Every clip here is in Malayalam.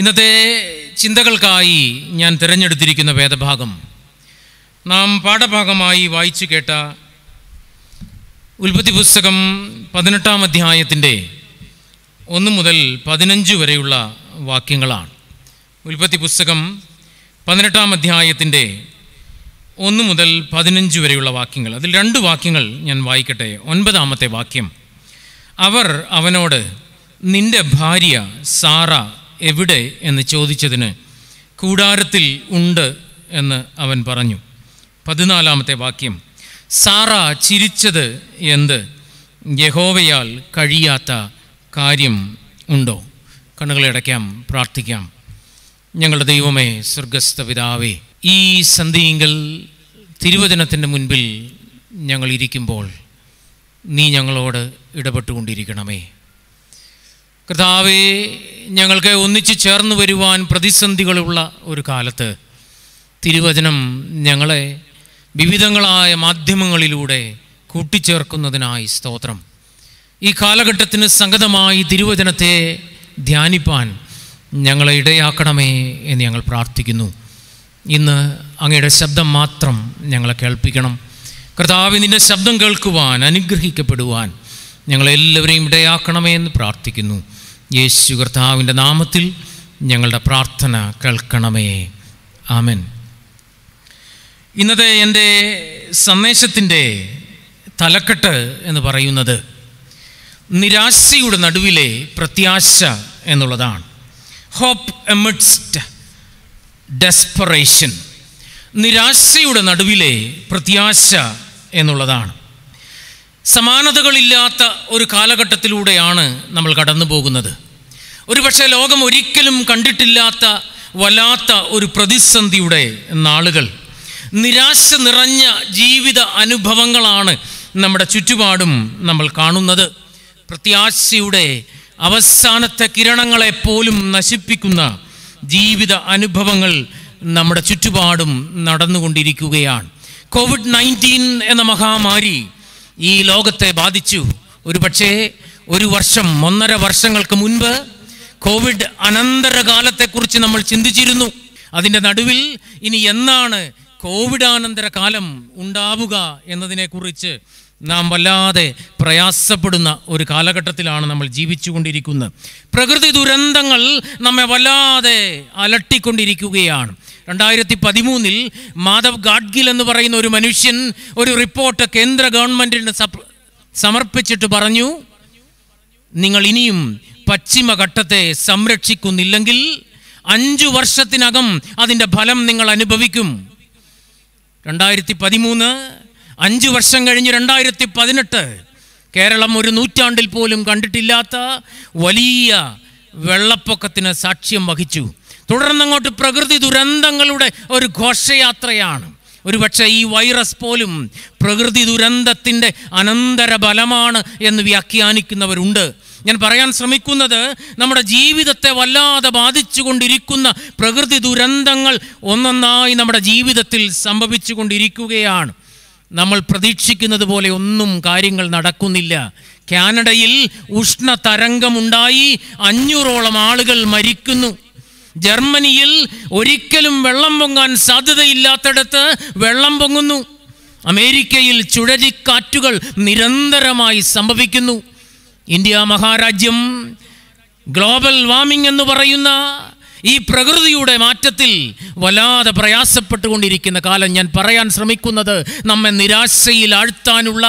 ഇന്നത്തെ ചിന്തകൾക്കായി ഞാൻ തിരഞ്ഞെടുത്തിരിക്കുന്ന വേദഭാഗം നാം പാഠഭാഗമായി വായിച്ചു കേട്ട ഉൽപ്പത്തി പുസ്തകം പതിനെട്ടാം അധ്യായത്തിൻ്റെ ഒന്ന് മുതൽ പതിനഞ്ച് വരെയുള്ള വാക്യങ്ങളാണ് ഉൽപ്പത്തി പുസ്തകം പതിനെട്ടാം അധ്യായത്തിൻ്റെ ഒന്ന് മുതൽ പതിനഞ്ച് വരെയുള്ള വാക്യങ്ങൾ അതിൽ രണ്ട് വാക്യങ്ങൾ ഞാൻ വായിക്കട്ടെ ഒൻപതാമത്തെ വാക്യം അവർ അവനോട് നിന്റെ ഭാര്യ സാറ എവിടെ എന്ന് ചോദിച്ചതിന് കൂടാരത്തിൽ ഉണ്ട് എന്ന് അവൻ പറഞ്ഞു പതിനാലാമത്തെ വാക്യം സാറ ചിരിച്ചത് എന്ത് യഹോവയാൽ കഴിയാത്ത കാര്യം ഉണ്ടോ കണ്ണുകളടയ്ക്കാം പ്രാർത്ഥിക്കാം ഞങ്ങളുടെ ദൈവമേ സ്വർഗസ്ഥ പിതാവേ ഈ സന്ധിയിങ്കൽ തിരുവചനത്തിൻ്റെ മുൻപിൽ ഞങ്ങൾ ഇരിക്കുമ്പോൾ നീ ഞങ്ങളോട് ഇടപെട്ടുകൊണ്ടിരിക്കണമേ കർത്താവേ ഞങ്ങൾക്ക് ഒന്നിച്ചു ചേർന്ന് വരുവാൻ പ്രതിസന്ധികളുള്ള ഒരു കാലത്ത് തിരുവചനം ഞങ്ങളെ വിവിധങ്ങളായ മാധ്യമങ്ങളിലൂടെ കൂട്ടിച്ചേർക്കുന്നതിനായി സ്തോത്രം ഈ കാലഘട്ടത്തിന് സംഗതമായി തിരുവചനത്തെ ധ്യാനിപ്പാൻ ഞങ്ങളെ ഇടയാക്കണമേ എന്ന് ഞങ്ങൾ പ്രാർത്ഥിക്കുന്നു ഇന്ന് അങ്ങയുടെ ശബ്ദം മാത്രം ഞങ്ങളെ കേൾപ്പിക്കണം കർത്താവ് നിൻ്റെ ശബ്ദം കേൾക്കുവാൻ അനുഗ്രഹിക്കപ്പെടുവാൻ ഞങ്ങളെല്ലാവരെയും ഇടയാക്കണമേ എന്ന് പ്രാർത്ഥിക്കുന്നു യേശു കർത്താവിൻ്റെ നാമത്തിൽ ഞങ്ങളുടെ പ്രാർത്ഥന കേൾക്കണമേ ആമൻ ഇന്നത്തെ എൻ്റെ സന്ദേശത്തിൻ്റെ തലക്കെട്ട് എന്ന് പറയുന്നത് നിരാശയുടെ നടുവിലെ പ്രത്യാശ എന്നുള്ളതാണ് ഹോപ്പ് എമിഡ്സ്റ്റ് ഡെസ്പറേഷൻ നിരാശയുടെ നടുവിലെ പ്രത്യാശ എന്നുള്ളതാണ് സമാനതകളില്ലാത്ത ഒരു കാലഘട്ടത്തിലൂടെയാണ് നമ്മൾ കടന്നു പോകുന്നത് ഒരുപക്ഷെ ലോകം ഒരിക്കലും കണ്ടിട്ടില്ലാത്ത വല്ലാത്ത ഒരു പ്രതിസന്ധിയുടെ നാളുകൾ നിരാശ നിറഞ്ഞ ജീവിത അനുഭവങ്ങളാണ് നമ്മുടെ ചുറ്റുപാടും നമ്മൾ കാണുന്നത് പ്രത്യാശയുടെ അവസാനത്തെ കിരണങ്ങളെ പോലും നശിപ്പിക്കുന്ന ജീവിത അനുഭവങ്ങൾ നമ്മുടെ ചുറ്റുപാടും നടന്നുകൊണ്ടിരിക്കുകയാണ് കോവിഡ് നയൻറ്റീൻ എന്ന മഹാമാരി ഈ ലോകത്തെ ബാധിച്ചു ഒരു പക്ഷേ ഒരു വർഷം ഒന്നര വർഷങ്ങൾക്ക് മുൻപ് കോവിഡ് അനന്തരകാലത്തെക്കുറിച്ച് നമ്മൾ ചിന്തിച്ചിരുന്നു അതിൻ്റെ നടുവിൽ ഇനി എന്നാണ് കോവിഡാനന്തര കാലം ഉണ്ടാവുക എന്നതിനെക്കുറിച്ച് നാം വല്ലാതെ പ്രയാസപ്പെടുന്ന ഒരു കാലഘട്ടത്തിലാണ് നമ്മൾ ജീവിച്ചുകൊണ്ടിരിക്കുന്നത് പ്രകൃതി ദുരന്തങ്ങൾ നമ്മെ വല്ലാതെ അലട്ടിക്കൊണ്ടിരിക്കുകയാണ് രണ്ടായിരത്തി പതിമൂന്നിൽ മാധവ് ഗാഡ്ഗിൽ എന്ന് പറയുന്ന ഒരു മനുഷ്യൻ ഒരു റിപ്പോർട്ട് കേന്ദ്ര ഗവൺമെൻറ്റിന് സമർപ്പിച്ചിട്ട് പറഞ്ഞു നിങ്ങൾ ഇനിയും പശ്ചിമഘട്ടത്തെ സംരക്ഷിക്കുന്നില്ലെങ്കിൽ അഞ്ചു വർഷത്തിനകം അതിൻ്റെ ഫലം നിങ്ങൾ അനുഭവിക്കും രണ്ടായിരത്തി പതിമൂന്ന് അഞ്ച് വർഷം കഴിഞ്ഞ് രണ്ടായിരത്തി പതിനെട്ട് കേരളം ഒരു നൂറ്റാണ്ടിൽ പോലും കണ്ടിട്ടില്ലാത്ത വലിയ വെള്ളപ്പൊക്കത്തിന് സാക്ഷ്യം വഹിച്ചു തുടർന്നങ്ങോട്ട് പ്രകൃതി ദുരന്തങ്ങളുടെ ഒരു ഘോഷയാത്രയാണ് ഒരുപക്ഷെ ഈ വൈറസ് പോലും പ്രകൃതി ദുരന്തത്തിൻ്റെ അനന്തര ബലമാണ് എന്ന് വ്യാഖ്യാനിക്കുന്നവരുണ്ട് ഞാൻ പറയാൻ ശ്രമിക്കുന്നത് നമ്മുടെ ജീവിതത്തെ വല്ലാതെ ബാധിച്ചുകൊണ്ടിരിക്കുന്ന പ്രകൃതി ദുരന്തങ്ങൾ ഒന്നൊന്നായി നമ്മുടെ ജീവിതത്തിൽ സംഭവിച്ചു കൊണ്ടിരിക്കുകയാണ് നമ്മൾ പ്രതീക്ഷിക്കുന്നത് പോലെ ഒന്നും കാര്യങ്ങൾ നടക്കുന്നില്ല കാനഡയിൽ ഉഷ്ണ തരംഗമുണ്ടായി അഞ്ഞൂറോളം ആളുകൾ മരിക്കുന്നു ജർമ്മനിയിൽ ഒരിക്കലും വെള്ളം പൊങ്ങാൻ സാധ്യതയില്ലാത്തടത്ത് വെള്ളം പൊങ്ങുന്നു അമേരിക്കയിൽ ചുഴലിക്കാറ്റുകൾ നിരന്തരമായി സംഭവിക്കുന്നു ഇന്ത്യ മഹാരാജ്യം ഗ്ലോബൽ വാമിംഗ് എന്ന് പറയുന്ന ഈ പ്രകൃതിയുടെ മാറ്റത്തിൽ വല്ലാതെ പ്രയാസപ്പെട്ടുകൊണ്ടിരിക്കുന്ന കാലം ഞാൻ പറയാൻ ശ്രമിക്കുന്നത് നമ്മെ നിരാശയിൽ ആഴ്ത്താനുള്ള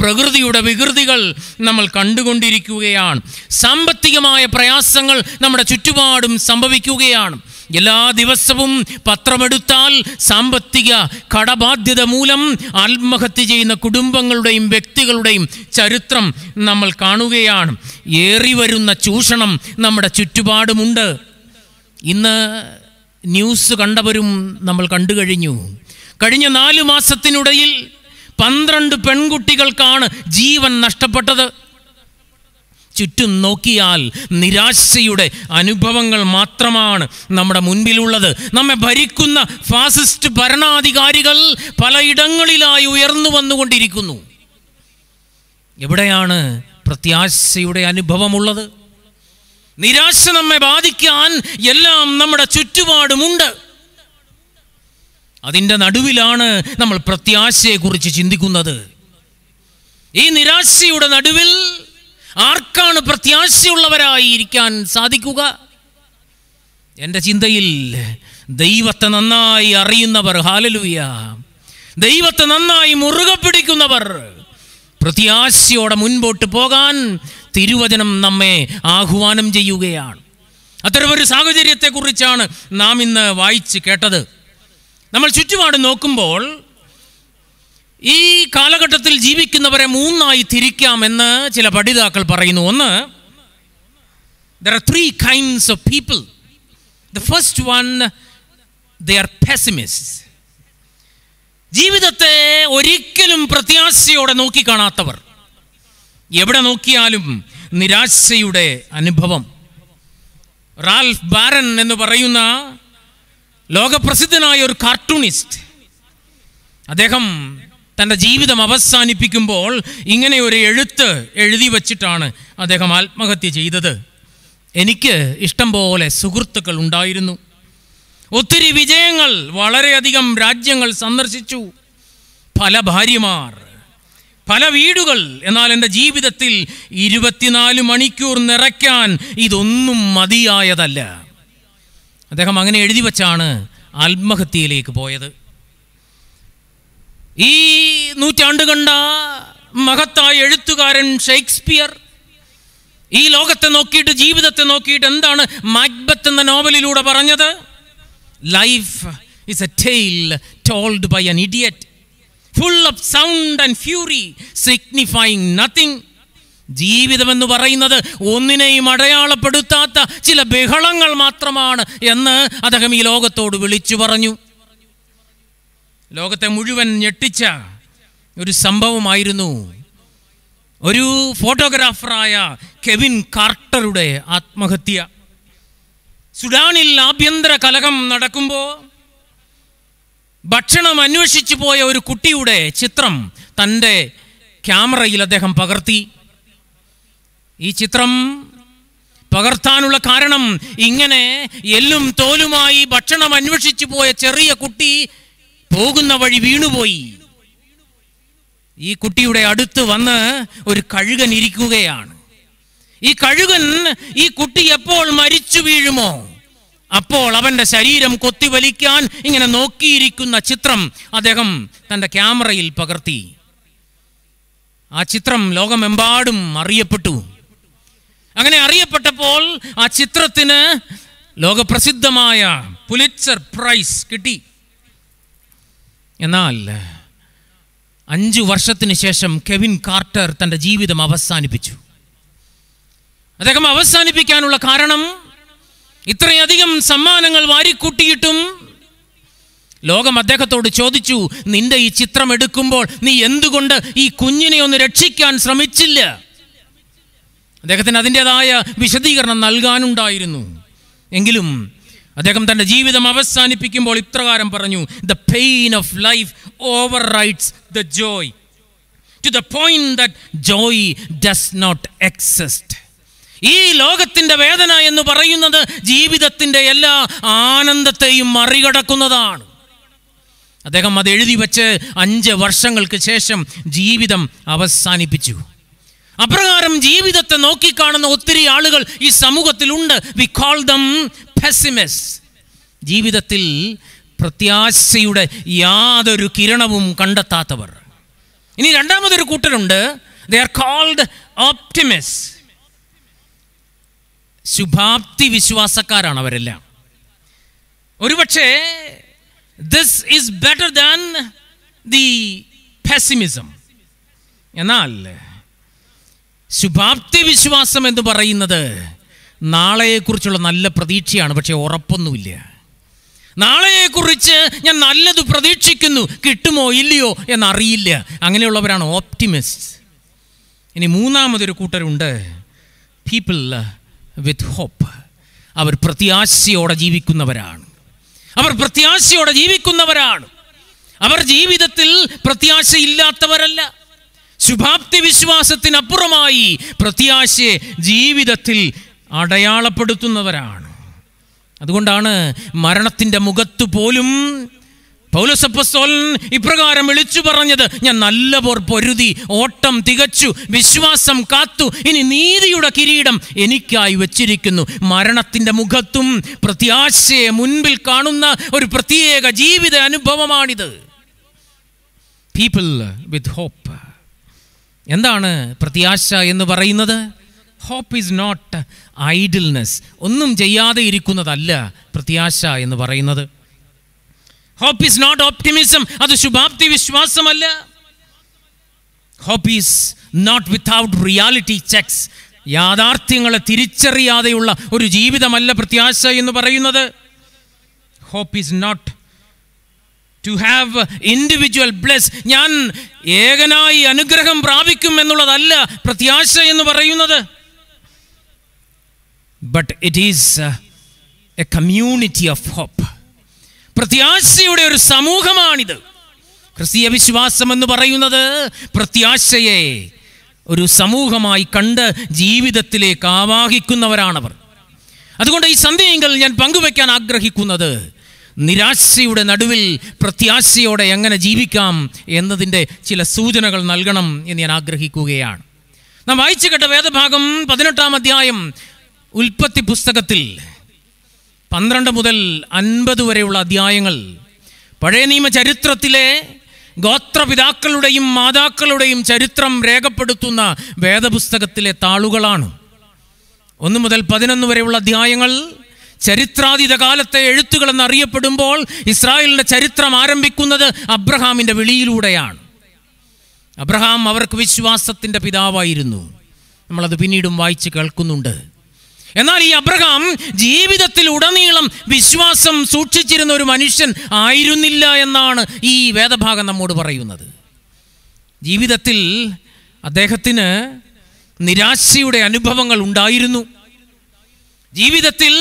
പ്രകൃതിയുടെ വികൃതികൾ നമ്മൾ കണ്ടുകൊണ്ടിരിക്കുകയാണ് സാമ്പത്തികമായ പ്രയാസങ്ങൾ നമ്മുടെ ചുറ്റുപാടും സംഭവിക്കുകയാണ് എല്ലാ ദിവസവും പത്രമെടുത്താൽ സാമ്പത്തിക കടബാധ്യത മൂലം ആത്മഹത്യ ചെയ്യുന്ന കുടുംബങ്ങളുടെയും വ്യക്തികളുടെയും ചരിത്രം നമ്മൾ കാണുകയാണ് ഏറിവരുന്ന ചൂഷണം നമ്മുടെ ചുറ്റുപാടുമുണ്ട് ഇന്ന് ന്യൂസ് കണ്ടവരും നമ്മൾ കണ്ടു കഴിഞ്ഞു കഴിഞ്ഞ നാല് മാസത്തിനിടയിൽ പന്ത്രണ്ട് പെൺകുട്ടികൾക്കാണ് ജീവൻ നഷ്ടപ്പെട്ടത് ചുറ്റും നോക്കിയാൽ നിരാശയുടെ അനുഭവങ്ങൾ മാത്രമാണ് നമ്മുടെ മുൻപിലുള്ളത് നമ്മെ ഭരിക്കുന്ന ഫാസിസ്റ്റ് ഭരണാധികാരികൾ പലയിടങ്ങളിലായി ഉയർന്നു വന്നുകൊണ്ടിരിക്കുന്നു എവിടെയാണ് പ്രത്യാശയുടെ അനുഭവമുള്ളത് നിരാശ നമ്മെ ബാധിക്കാൻ എല്ലാം നമ്മുടെ ചുറ്റുപാടുമുണ്ട് അതിൻ്റെ നടുവിലാണ് നമ്മൾ പ്രത്യാശയെക്കുറിച്ച് ചിന്തിക്കുന്നത് ഈ നിരാശയുടെ നടുവിൽ ആർക്കാണ് പ്രത്യാശയുള്ളവരായി ഇരിക്കാൻ സാധിക്കുക എൻ്റെ ചിന്തയിൽ ദൈവത്തെ നന്നായി അറിയുന്നവർ ഹാലലുയ ദൈവത്തെ നന്നായി മുറുകെ പിടിക്കുന്നവർ പ്രത്യാശയോടെ മുൻപോട്ട് പോകാൻ തിരുവചനം നമ്മെ ആഹ്വാനം ചെയ്യുകയാണ് അത്തരമൊരു സാഹചര്യത്തെക്കുറിച്ചാണ് നാം ഇന്ന് വായിച്ച് കേട്ടത് നമ്മൾ ചുറ്റുപാട് നോക്കുമ്പോൾ ഈ കാലഘട്ടത്തിൽ ജീവിക്കുന്നവരെ മൂന്നായി തിരിക്കാമെന്ന് ചില പഠിതാക്കൾ പറയുന്നു ഒന്ന് there are three kinds of people the first one the are pessimist ജീവിതത്തെ ഒരിക്കലും പ്രത്യാശയോടെ നോക്കിക്കാണാത്തവർ എവിടെ നോക്കിയാലും നിരാശയുടെ അനുഭവം റാൽഫ് ബാരൻ എന്ന് പറയുന്ന ലോകപ്രസിദ്ധനായ ഒരു കാർട്ടൂണിസ്റ്റ് അദ്ദേഹം തൻ്റെ ജീവിതം അവസാനിപ്പിക്കുമ്പോൾ ഇങ്ങനെ ഒരു എഴുത്ത് എഴുതി വച്ചിട്ടാണ് അദ്ദേഹം ആത്മഹത്യ ചെയ്തത് എനിക്ക് ഇഷ്ടം പോലെ സുഹൃത്തുക്കൾ ഉണ്ടായിരുന്നു ഒത്തിരി വിജയങ്ങൾ വളരെയധികം രാജ്യങ്ങൾ സന്ദർശിച്ചു പല ഭാര്യമാർ പല വീടുകൾ എന്നാൽ എൻ്റെ ജീവിതത്തിൽ ഇരുപത്തിനാല് മണിക്കൂർ നിറയ്ക്കാൻ ഇതൊന്നും മതിയായതല്ല അദ്ദേഹം അങ്ങനെ എഴുതി വച്ചാണ് ആത്മഹത്യയിലേക്ക് പോയത് ഈ നൂറ്റാണ്ട് കണ്ട മഹത്തായ എഴുത്തുകാരൻ ഷേക്സ്പിയർ ഈ ലോകത്തെ നോക്കിയിട്ട് ജീവിതത്തെ നോക്കിയിട്ട് എന്താണ് മാക്ബത്ത് എന്ന നോവലിലൂടെ പറഞ്ഞത് life is a tale told by an idiot full of sound and fury signifying nothing ജീവിതമെന്ന് പറയുന്നത് ഒന്നിനെയും അടയാളപ്പെടുത്താത്ത ചില ബഹളങ്ങൾ മാത്രമാണ് എന്ന് അദ്ദേഹം ഈ ലോകത്തോട് വിളിച്ചു പറഞ്ഞു ലോകത്തെ മുഴുവൻ ഞെട്ടിച്ച ഒരു സംഭവമായിരുന്നു ഒരു ഫോട്ടോഗ്രാഫറായ കെവിൻ കാർട്ടറുടെ ആത്മഹത്യ സുഡാനിൽ ആഭ്യന്തര കലകം നടക്കുമ്പോൾ ഭക്ഷണം അന്വേഷിച്ചു പോയ ഒരു കുട്ടിയുടെ ചിത്രം തൻ്റെ ക്യാമറയിൽ അദ്ദേഹം പകർത്തി ഈ ചിത്രം പകർത്താനുള്ള കാരണം ഇങ്ങനെ എല്ലും തോലുമായി ഭക്ഷണം അന്വേഷിച്ചു പോയ ചെറിയ കുട്ടി പോകുന്ന വഴി വീണുപോയി ഈ കുട്ടിയുടെ അടുത്ത് വന്ന് ഒരു കഴുകൻ ഇരിക്കുകയാണ് ഈ കഴുകൻ ഈ കുട്ടി എപ്പോൾ മരിച്ചു വീഴുമോ അപ്പോൾ അവൻ്റെ ശരീരം കൊത്തിവലിക്കാൻ ഇങ്ങനെ നോക്കിയിരിക്കുന്ന ചിത്രം അദ്ദേഹം തൻ്റെ ക്യാമറയിൽ പകർത്തി ആ ചിത്രം ലോകമെമ്പാടും അറിയപ്പെട്ടു അങ്ങനെ അറിയപ്പെട്ടപ്പോൾ ആ ചിത്രത്തിന് ലോകപ്രസിദ്ധമായ പുലിറ്റ്സർ പ്രൈസ് കിട്ടി എന്നാൽ അഞ്ചു വർഷത്തിന് ശേഷം കെവിൻ കാർട്ടർ തൻ്റെ ജീവിതം അവസാനിപ്പിച്ചു അദ്ദേഹം അവസാനിപ്പിക്കാനുള്ള കാരണം ഇത്രയധികം സമ്മാനങ്ങൾ വാരിക്കൂട്ടിയിട്ടും ലോകം അദ്ദേഹത്തോട് ചോദിച്ചു നിന്റെ ഈ ചിത്രം എടുക്കുമ്പോൾ നീ എന്തുകൊണ്ട് ഈ കുഞ്ഞിനെ ഒന്ന് രക്ഷിക്കാൻ ശ്രമിച്ചില്ല അദ്ദേഹത്തിന് അതിൻ്റെതായ വിശദീകരണം നൽകാനുണ്ടായിരുന്നു എങ്കിലും അദ്ദേഹം തൻ്റെ ജീവിതം അവസാനിപ്പിക്കുമ്പോൾ ഇപ്രകാരം പറഞ്ഞു the pain of life overwrites the joy to the point though joy does not exist ഈ ലോകത്തിൻ്റെ വേദന എന്ന് പറയുന്നത് ജീവിതത്തിൻ്റെ എല്ലാ ആനന്ദത്തെയും മറികടക്കുന്നതാണ് അദ്ദേഹം അത് എഴുതി വെച്ച് അഞ്ച് വർഷങ്ങൾക്ക് ശേഷം ജീവിതം അവസാനിപ്പിച്ചു അപ്രകാരം ജീവിതത്തെ നോക്കിക്കാണുന്ന ഒത്തിരി ആളുകൾ ഈ സമൂഹത്തിലുണ്ട് വി കോൾ ദം പെസിമിസ് ജീവിതത്തിൽ പ്രത്യാശയുടെ യാതൊരു കിരണവും കണ്ടെത്താത്തവർ ഇനി രണ്ടാമതൊരു കൂട്ടരുണ്ട് ദേ ആർ കോൾഡ് ഓപ്റ്റിമിസ്റ്റ് ശുഭാപ്തി വിശ്വാസക്കാരാണ് അവരെല്ലാം ഒരുപക്ഷെ this is better than the pessimism എന്നാൽ ശുഭാപ്തി വിശ്വാസം എന്ന് പറയുന്നത് നാളെയെക്കുറിച്ചുള്ള നല്ല പ്രതീക്ഷയാണ് പക്ഷേ ഉറപ്പൊന്നുമില്ല നാളെയെക്കുറിച്ച് ഞാൻ നല്ലത് പ്രതീക്ഷിക്കുന്നു കിട്ടുമോ ഇല്ലയോ എന്നറിയില്ല അങ്ങനെയുള്ളവരാണ് ഓപ്റ്റിമിസ്റ്റ് ഇനി മൂന്നാമതൊരു കൂട്ടരുണ്ട് പീപ്പിൾ വിത്ത് ഹോപ്പ് അവർ പ്രത്യാശയോടെ ജീവിക്കുന്നവരാണ് അവർ പ്രത്യാശയോടെ ജീവിക്കുന്നവരാണ് അവർ ജീവിതത്തിൽ പ്രത്യാശയില്ലാത്തവരല്ല ശുഭാപ്തി വിശ്വാസത്തിനപ്പുറമായി പ്രത്യാശയെ ജീവിതത്തിൽ അടയാളപ്പെടുത്തുന്നവരാണ് അതുകൊണ്ടാണ് മരണത്തിൻ്റെ മുഖത്തു പോലും പൗലസപ്പസ്തോലൻ ഇപ്രകാരം വിളിച്ചു പറഞ്ഞത് ഞാൻ നല്ല പോർ പൊരുതി ഓട്ടം തികച്ചു വിശ്വാസം കാത്തു ഇനി നീതിയുടെ കിരീടം എനിക്കായി വച്ചിരിക്കുന്നു മരണത്തിൻ്റെ മുഖത്തും പ്രത്യാശയെ മുൻപിൽ കാണുന്ന ഒരു പ്രത്യേക ജീവിത അനുഭവമാണിത് പീപ്പിൾ വിത്ത് ഹോപ്പ് എന്താണ് പ്രത്യാശ എന്ന് പറയുന്നത് ഹോപ്പ് ഈസ് നോട്ട് ഐഡിൽനെസ് ഒന്നും ചെയ്യാതെ ഇരിക്കുന്നതല്ല പ്രത്യാശ എന്ന് പറയുന്നത് ഹോപ്പ് ഈസ് നോട്ട് ഓപ്റ്റിമിസം അത് ശുഭാപ്തി വിശ്വാസമല്ല hope is not without reality checks യാഥാർത്ഥ്യങ്ങളെ തിരിച്ചറിയാതെയുള്ള ഒരു ജീവിതമല്ല പ്രത്യാശ എന്ന് പറയുന്നത് hope is not to have individual bless ഞാൻ ഏകനായി അനുഗ്രഹം പ്രാപിക്കും എന്നുള്ളതല്ല പ്രത്യാശ എന്ന് പറയുന്നത് but it is a community of hope പ്രത്യാശയുടെ ഒരു സമൂഹമാണിത് ക്രിസ്തീയ വിശ്വാസം എന്ന് പറയുന്നത് പ്രത്യാശയെ ഒരു സമൂഹമായി കണ്ട് ജീവിതത്തിലേക്ക് ആവാഹിക്കുന്നവരാണവർ അതുകൊണ്ട് ഈ സന്ദേഹങ്ങൾ ഞാൻ പങ്കുവയ്ക്കാൻ ആഗ്രഹിക്കുന്നത് നിരാശയുടെ നടുവിൽ പ്രത്യാശയോടെ എങ്ങനെ ജീവിക്കാം എന്നതിൻ്റെ ചില സൂചനകൾ നൽകണം എന്ന് ഞാൻ ആഗ്രഹിക്കുകയാണ് നാം വായിച്ചു കേട്ട വേദഭാഗം പതിനെട്ടാം അധ്യായം ഉൽപ്പത്തി പുസ്തകത്തിൽ പന്ത്രണ്ട് മുതൽ അൻപത് വരെയുള്ള അധ്യായങ്ങൾ പഴയ നിയമ ചരിത്രത്തിലെ ഗോത്രപിതാക്കളുടെയും മാതാക്കളുടെയും ചരിത്രം രേഖപ്പെടുത്തുന്ന വേദപുസ്തകത്തിലെ താളുകളാണ് ഒന്ന് മുതൽ പതിനൊന്ന് വരെയുള്ള അധ്യായങ്ങൾ ചരിത്രാതീത കാലത്തെ എഴുത്തുകൾ എന്നറിയപ്പെടുമ്പോൾ ഇസ്രായേലിൻ്റെ ചരിത്രം ആരംഭിക്കുന്നത് അബ്രഹാമിൻ്റെ വിളിയിലൂടെയാണ് അബ്രഹാം അവർക്ക് വിശ്വാസത്തിൻ്റെ പിതാവായിരുന്നു നമ്മളത് പിന്നീടും വായിച്ച് കേൾക്കുന്നുണ്ട് എന്നാൽ ഈ അബ്രഹാം ജീവിതത്തിൽ ഉടനീളം വിശ്വാസം സൂക്ഷിച്ചിരുന്ന ഒരു മനുഷ്യൻ ആയിരുന്നില്ല എന്നാണ് ഈ വേദഭാഗം നമ്മോട് പറയുന്നത് ജീവിതത്തിൽ അദ്ദേഹത്തിന് നിരാശയുടെ അനുഭവങ്ങൾ ഉണ്ടായിരുന്നു ജീവിതത്തിൽ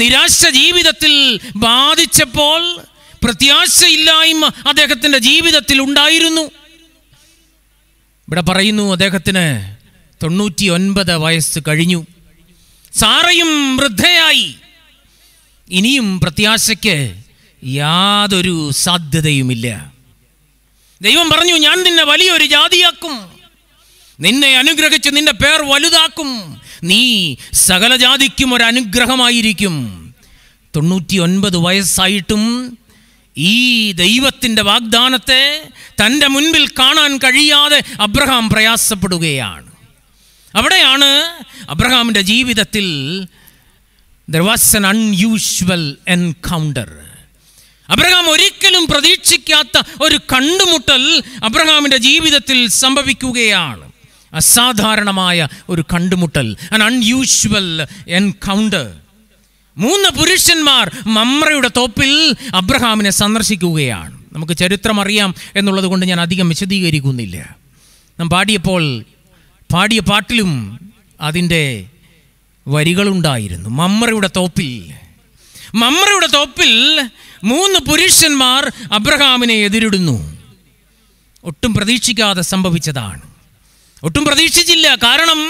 നിരാശ ജീവിതത്തിൽ ബാധിച്ചപ്പോൾ പ്രത്യാശയില്ലായ്മ അദ്ദേഹത്തിൻ്റെ ജീവിതത്തിൽ ഉണ്ടായിരുന്നു ഇവിടെ പറയുന്നു അദ്ദേഹത്തിന് തൊണ്ണൂറ്റി ഒൻപത് വയസ്സ് കഴിഞ്ഞു സാറയും വൃദ്ധയായി ഇനിയും പ്രത്യാശയ്ക്ക് യാതൊരു സാധ്യതയുമില്ല ദൈവം പറഞ്ഞു ഞാൻ നിന്നെ വലിയൊരു ജാതിയാക്കും നിന്നെ അനുഗ്രഹിച്ച് നിന്റെ പേർ വലുതാക്കും നീ സകല ജാതിക്കും ഒരു അനുഗ്രഹമായിരിക്കും തൊണ്ണൂറ്റി ഒൻപത് വയസ്സായിട്ടും ഈ ദൈവത്തിൻ്റെ വാഗ്ദാനത്തെ തൻ്റെ മുൻപിൽ കാണാൻ കഴിയാതെ അബ്രഹാം പ്രയാസപ്പെടുകയാണ് അവിടെയാണ് അബ്രഹാമിൻ്റെ ജീവിതത്തിൽ there was an unusual encounter Abraham ഒരിക്കലും പ്രതീക്ഷിക്കാത്ത ഒരു കണ്ടുമുട്ടൽ അബ്രഹാമിൻ്റെ ജീവിതത്തിൽ സംഭവിക്കുകയാണ് അസാധാരണമായ ഒരു കണ്ടുമുട്ടൽ അൻ അൺയൂഷ്വൽ എൻകൗണ്ടർ മൂന്ന് പുരുഷന്മാർ മമ്രയുടെ തോപ്പിൽ അബ്രഹാമിനെ സന്ദർശിക്കുകയാണ് നമുക്ക് ചരിത്രം അറിയാം എന്നുള്ളത് കൊണ്ട് ഞാൻ അധികം വിശദീകരിക്കുന്നില്ല നാം പാടിയപ്പോൾ പാടിയ പാട്ടിലും അതിൻ്റെ വരികളുണ്ടായിരുന്നു മമ്മറയുടെ തോപ്പിൽ മമ്മറയുടെ തോപ്പിൽ മൂന്ന് പുരുഷന്മാർ അബ്രഹാമിനെ എതിരിടുന്നു ഒട്ടും പ്രതീക്ഷിക്കാതെ സംഭവിച്ചതാണ് ഒട്ടും പ്രതീക്ഷിച്ചില്ല കാരണം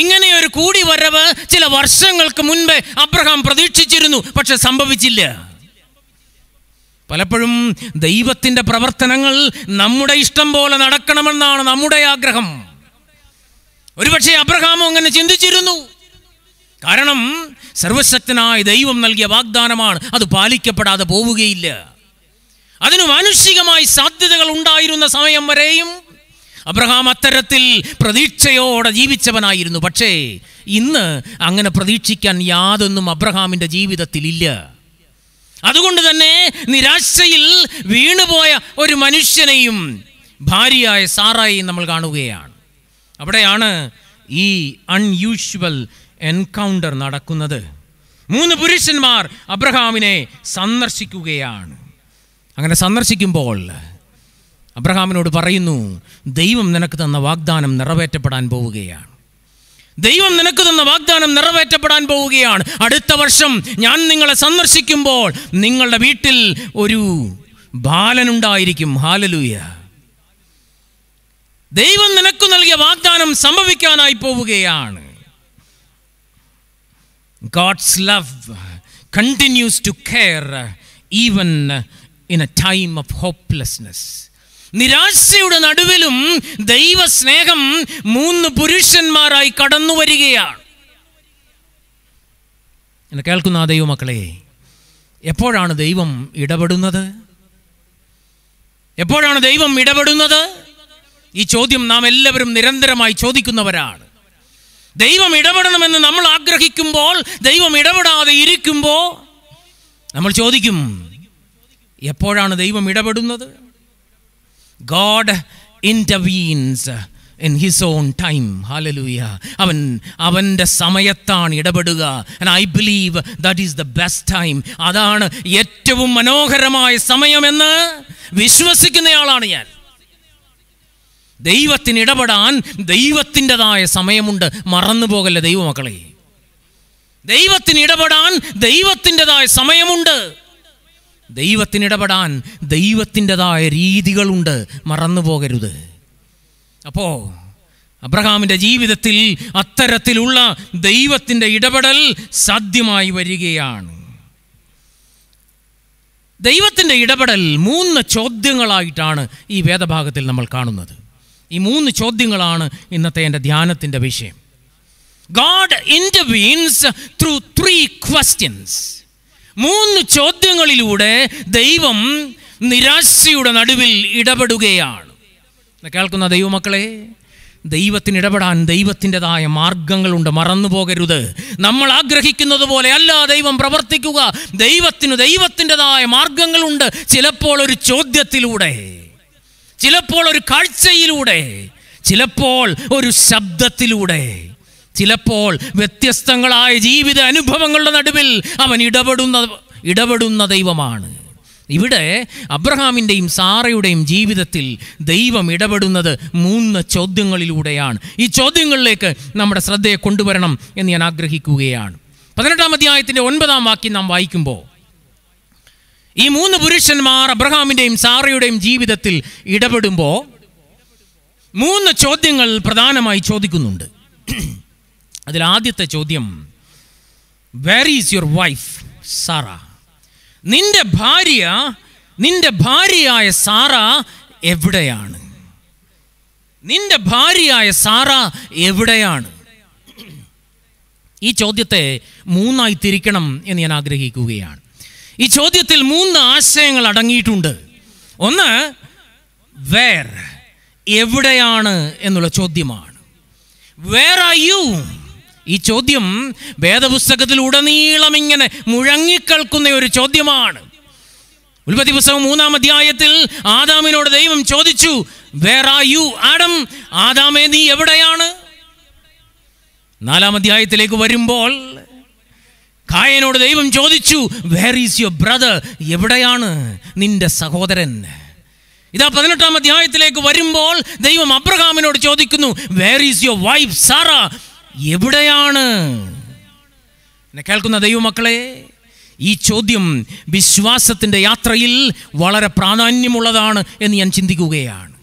ഇങ്ങനെ ഒരു കൂടി വരവ് ചില വർഷങ്ങൾക്ക് മുൻപേ അബ്രഹാം പ്രതീക്ഷിച്ചിരുന്നു പക്ഷെ സംഭവിച്ചില്ല പലപ്പോഴും ദൈവത്തിൻ്റെ പ്രവർത്തനങ്ങൾ നമ്മുടെ ഇഷ്ടം പോലെ നടക്കണമെന്നാണ് നമ്മുടെ ആഗ്രഹം ഒരുപക്ഷെ അബ്രഹാമും അങ്ങനെ ചിന്തിച്ചിരുന്നു കാരണം സർവശക്തനായ ദൈവം നൽകിയ വാഗ്ദാനമാണ് അത് പാലിക്കപ്പെടാതെ പോവുകയില്ല അതിനു മാനുഷികമായി സാധ്യതകൾ ഉണ്ടായിരുന്ന സമയം വരെയും അബ്രഹാം അത്തരത്തിൽ പ്രതീക്ഷയോടെ ജീവിച്ചവനായിരുന്നു പക്ഷേ ഇന്ന് അങ്ങനെ പ്രതീക്ഷിക്കാൻ യാതൊന്നും അബ്രഹാമിൻ്റെ ജീവിതത്തിലില്ല അതുകൊണ്ട് തന്നെ നിരാശയിൽ വീണുപോയ ഒരു മനുഷ്യനെയും ഭാര്യയായ സാറായെയും നമ്മൾ കാണുകയാണ് അവിടെയാണ് ഈ അൺയൂഷ്വൽ എൻകൗണ്ടർ നടക്കുന്നത് മൂന്ന് പുരുഷന്മാർ അബ്രഹാമിനെ സന്ദർശിക്കുകയാണ് അങ്ങനെ സന്ദർശിക്കുമ്പോൾ അബ്രഹാമിനോട് പറയുന്നു ദൈവം നിനക്ക് തന്ന വാഗ്ദാനം നിറവേറ്റപ്പെടാൻ പോവുകയാണ് ദൈവം നിനക്ക് തന്ന വാഗ്ദാനം നിറവേറ്റപ്പെടാൻ പോവുകയാണ് അടുത്ത വർഷം ഞാൻ നിങ്ങളെ സന്ദർശിക്കുമ്പോൾ നിങ്ങളുടെ വീട്ടിൽ ഒരു ബാലനുണ്ടായിരിക്കും ഹാലലൂയ്യ ദൈവം നിനക്കു നൽകിയ വാഗ്ദാനം സംഭവിക്കാനായി പോവുകയാണ് God's love continues to care even in a time of hopelessness നിരാശയുടെ നടുവിലും ദൈവസ്നേഹം മൂന്ന് പുരുഷന്മാരായി കടന്നു വരികയാണ് എന്നെ കേൾക്കുന്ന ആ ദൈവമക്കളെ എപ്പോഴാണ് ദൈവം ഇടപെടുന്നത് എപ്പോഴാണ് ദൈവം ഇടപെടുന്നത് ഈ ചോദ്യം നാം എല്ലാവരും നിരന്തരമായി ചോദിക്കുന്നവരാണ് ദൈവം ഇടപെടണമെന്ന് നമ്മൾ ആഗ്രഹിക്കുമ്പോൾ ദൈവം ഇടപെടാതെ ഇരിക്കുമ്പോൾ നമ്മൾ ചോദിക്കും എപ്പോഴാണ് ദൈവം ഇടപെടുന്നത് God intervenes in his own time ഹാലലൂയ അവൻ അവൻ്റെ സമയത്താണ് ഇടപെടുക and I believe that is the best time അതാണ് ഏറ്റവും മനോഹരമായ സമയമെന്ന് വിശ്വസിക്കുന്നയാളാണ് ഞാൻ ദൈവത്തിന് ഇടപെടാൻ ദൈവത്തിൻ്റെതായ സമയമുണ്ട് മറന്നു പോകല്ല ദൈവമക്കളെ ദൈവത്തിന് ഇടപെടാൻ ദൈവത്തിൻ്റെതായ സമയമുണ്ട് ദൈവത്തിന് ഇടപെടാൻ ദൈവത്തിൻ്റെതായ രീതികളുണ്ട് മറന്നു പോകരുത് അപ്പോൾ അബ്രഹാമിൻ്റെ ജീവിതത്തിൽ അത്തരത്തിലുള്ള ദൈവത്തിൻ്റെ ഇടപെടൽ സാധ്യമായി വരികയാണ് ദൈവത്തിൻ്റെ ഇടപെടൽ മൂന്ന് ചോദ്യങ്ങളായിട്ടാണ് ഈ വേദഭാഗത്തിൽ നമ്മൾ കാണുന്നത് ഈ മൂന്ന് ചോദ്യങ്ങളാണ് ഇന്നത്തെ എൻ്റെ ധ്യാനത്തിൻ്റെ വിഷയം God intervenes through three questions മൂന്ന് ചോദ്യങ്ങളിലൂടെ ദൈവം നിരാശയുടെ നടുവിൽ ഇടപെടുകയാണ് കേൾക്കുന്ന ദൈവമക്കളെ ദൈവത്തിന് ഇടപെടാൻ ദൈവത്തിൻ്റെതായ മാർഗങ്ങളുണ്ട് മറന്നു പോകരുത് നമ്മൾ ആഗ്രഹിക്കുന്നത് പോലെ അല്ല ദൈവം പ്രവർത്തിക്കുക ദൈവത്തിന് ദൈവത്തിൻ്റെതായ മാർഗങ്ങളുണ്ട് ചിലപ്പോൾ ഒരു ചോദ്യത്തിലൂടെ ചിലപ്പോൾ ഒരു കാഴ്ചയിലൂടെ ചിലപ്പോൾ ഒരു ശബ്ദത്തിലൂടെ ചിലപ്പോൾ വ്യത്യസ്തങ്ങളായ ജീവിത അനുഭവങ്ങളുടെ നടുവിൽ അവൻ ഇടപെടുന്ന ഇടപെടുന്ന ദൈവമാണ് ഇവിടെ അബ്രഹാമിൻ്റെയും സാറയുടെയും ജീവിതത്തിൽ ദൈവം ഇടപെടുന്നത് മൂന്ന് ചോദ്യങ്ങളിലൂടെയാണ് ഈ ചോദ്യങ്ങളിലേക്ക് നമ്മുടെ ശ്രദ്ധയെ കൊണ്ടുവരണം എന്ന് ഞാൻ ആഗ്രഹിക്കുകയാണ് പതിനെട്ടാം അധ്യായത്തിൻ്റെ ഒൻപതാം വാക്യം നാം വായിക്കുമ്പോൾ ഈ മൂന്ന് പുരുഷന്മാർ അബ്രഹാമിൻ്റെയും സാറയുടെയും ജീവിതത്തിൽ ഇടപെടുമ്പോൾ മൂന്ന് ചോദ്യങ്ങൾ പ്രധാനമായി ചോദിക്കുന്നുണ്ട് അതിൽ ആദ്യത്തെ ചോദ്യം where is your wife Sarah നിന്റെ ഭാര്യ നിന്റെ ഭാര്യയായ സാറ എവിടെയാണ് നിന്റെ ഭാര്യയായ സാറ എവിടെയാണ് ഈ ചോദ്യത്തെ മൂന്നായി തിരിക്കണം എന്ന് ഞാൻ ആഗ്രഹിക്കുകയാണ് ഈ ചോദ്യത്തിൽ മൂന്ന് ആശയങ്ങൾ അടങ്ങിയിട്ടുണ്ട് ഒന്ന് വേർ എവിടെയാണ് എന്നുള്ള ചോദ്യമാണ് വേർ ആർ യു ഈ ചോദ്യം വേദപുസ്തകത്തിൽ ഉടനീളം ഇങ്ങനെ മുഴങ്ങിക്കൾക്കുന്ന ഒരു ചോദ്യമാണ് ഉൽപ്പത്തി പുസ്തകം മൂന്നാം അധ്യായത്തിൽ ആദാമിനോട് ദൈവം ചോദിച്ചു വേർ ആർ യു ആഡം ആദാമേ നീ എവിടെയാണ് നാലാം അധ്യായത്തിലേക്ക് വരുമ്പോൾ കായനോട് ദൈവം ചോദിച്ചു വേർ ഈസ് യുവർ ബ്രദർ എവിടെയാണ് നിന്റെ സഹോദരൻ ഇതാ പതിനെട്ടാം അധ്യായത്തിലേക്ക് വരുമ്പോൾ ദൈവം അബ്രഹാമിനോട് ചോദിക്കുന്നു where is your wife Sarah എവിടെയാണ് എന്നെ കേൾക്കുന്ന ദൈവമക്കളെ ഈ ചോദ്യം വിശ്വാസത്തിൻ്റെ യാത്രയിൽ വളരെ പ്രാധാന്യമുള്ളതാണ് എന്ന് ഞാൻ ചിന്തിക്കുകയാണ്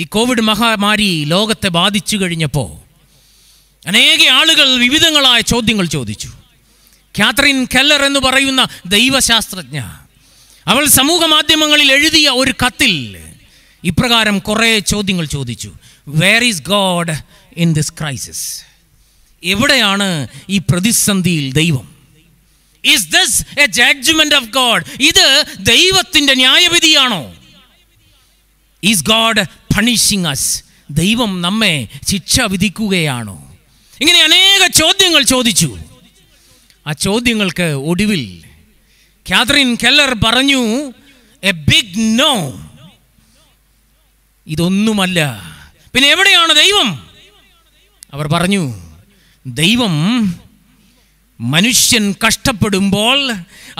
ഈ കോവിഡ് മഹാമാരി ലോകത്തെ ബാധിച്ചു കഴിഞ്ഞപ്പോൾ അനേക ആളുകൾ വിവിധങ്ങളായ ചോദ്യങ്ങൾ ചോദിച്ചു കാത്രിൻ കെല്ലർ എന്ന് പറയുന്ന ദൈവശാസ്ത്രജ്ഞ അവൾ സമൂഹ മാധ്യമങ്ങളിൽ എഴുതിയ ഒരു കത്തിൽ ഇപ്രകാരം കുറേ ചോദ്യങ്ങൾ ചോദിച്ചു where is God in this crisis എവിടെയാണ് ഈ പ്രതിസന്ധിയിൽ ദൈവം is this a judgment of God ഇത് ദൈവത്തിൻ്റെ ന്യായവിധിയാണോ ഈസ് ഗോഡ് പണിഷിങ് അസ് ദൈവം നമ്മെ ശിക്ഷ വിധിക്കുകയാണോ ഇങ്ങനെ അനേക ചോദ്യങ്ങൾ ചോദിച്ചു ആ ചോദ്യങ്ങൾക്ക് ഒടുവിൽ കാതറിൻ കെല്ലർ പറഞ്ഞു എ ബിഗ് നോ ഇതൊന്നുമല്ല പിന്നെ എവിടെയാണ് ദൈവം അവർ പറഞ്ഞു ദൈവം മനുഷ്യൻ കഷ്ടപ്പെടുമ്പോൾ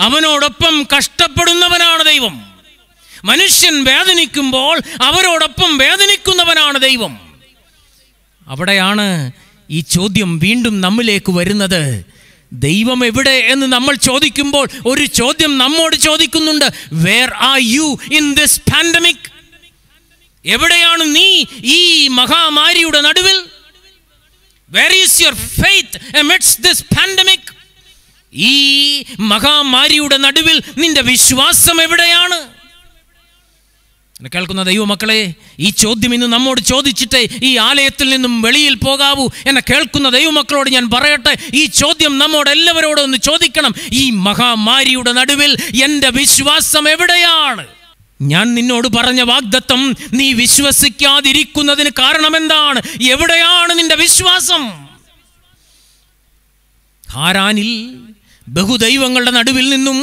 അവനോടൊപ്പം കഷ്ടപ്പെടുന്നവനാണ് ദൈവം മനുഷ്യൻ വേദനിക്കുമ്പോൾ അവരോടൊപ്പം വേദനിക്കുന്നവനാണ് ദൈവം അവിടെയാണ് ഈ ചോദ്യം വീണ്ടും നമ്മിലേക്ക് വരുന്നത് ദൈവം എവിടെ എന്ന് നമ്മൾ ചോദിക്കുമ്പോൾ ഒരു ചോദ്യം നമ്മോട് ചോദിക്കുന്നുണ്ട് where are you in this pandemic എവിടെയാണ് നീ ഈ മഹാമാരിയുടെ നടുവിൽ where is your faith amidst this pandemic ഈ മഹാമാരിയുടെ നടുവിൽ നിന്റെ വിശ്വാസം എവിടെയാണ് എന്നെ കേൾക്കുന്ന ദൈവമക്കളെ ഈ ചോദ്യം ഇന്ന് നമ്മോട് ചോദിച്ചിട്ട് ഈ ആലയത്തിൽ നിന്നും വെളിയിൽ പോകാവൂ എന്നെ കേൾക്കുന്ന ദൈവമക്കളോട് ഞാൻ പറയട്ടെ ഈ ചോദ്യം നമ്മോട് എല്ലാവരോടും ഒന്ന് ചോദിക്കണം ഈ മഹാമാരിയുടെ നടുവിൽ എൻ്റെ വിശ്വാസം എവിടെയാണ് ഞാൻ നിന്നോട് പറഞ്ഞ വാഗ്ദത്തം നീ വിശ്വസിക്കാതിരിക്കുന്നതിന് കാരണമെന്താണ് എവിടെയാണ് നിന്റെ വിശ്വാസം ഹാരാനിൽ ബഹുദൈവങ്ങളുടെ നടുവിൽ നിന്നും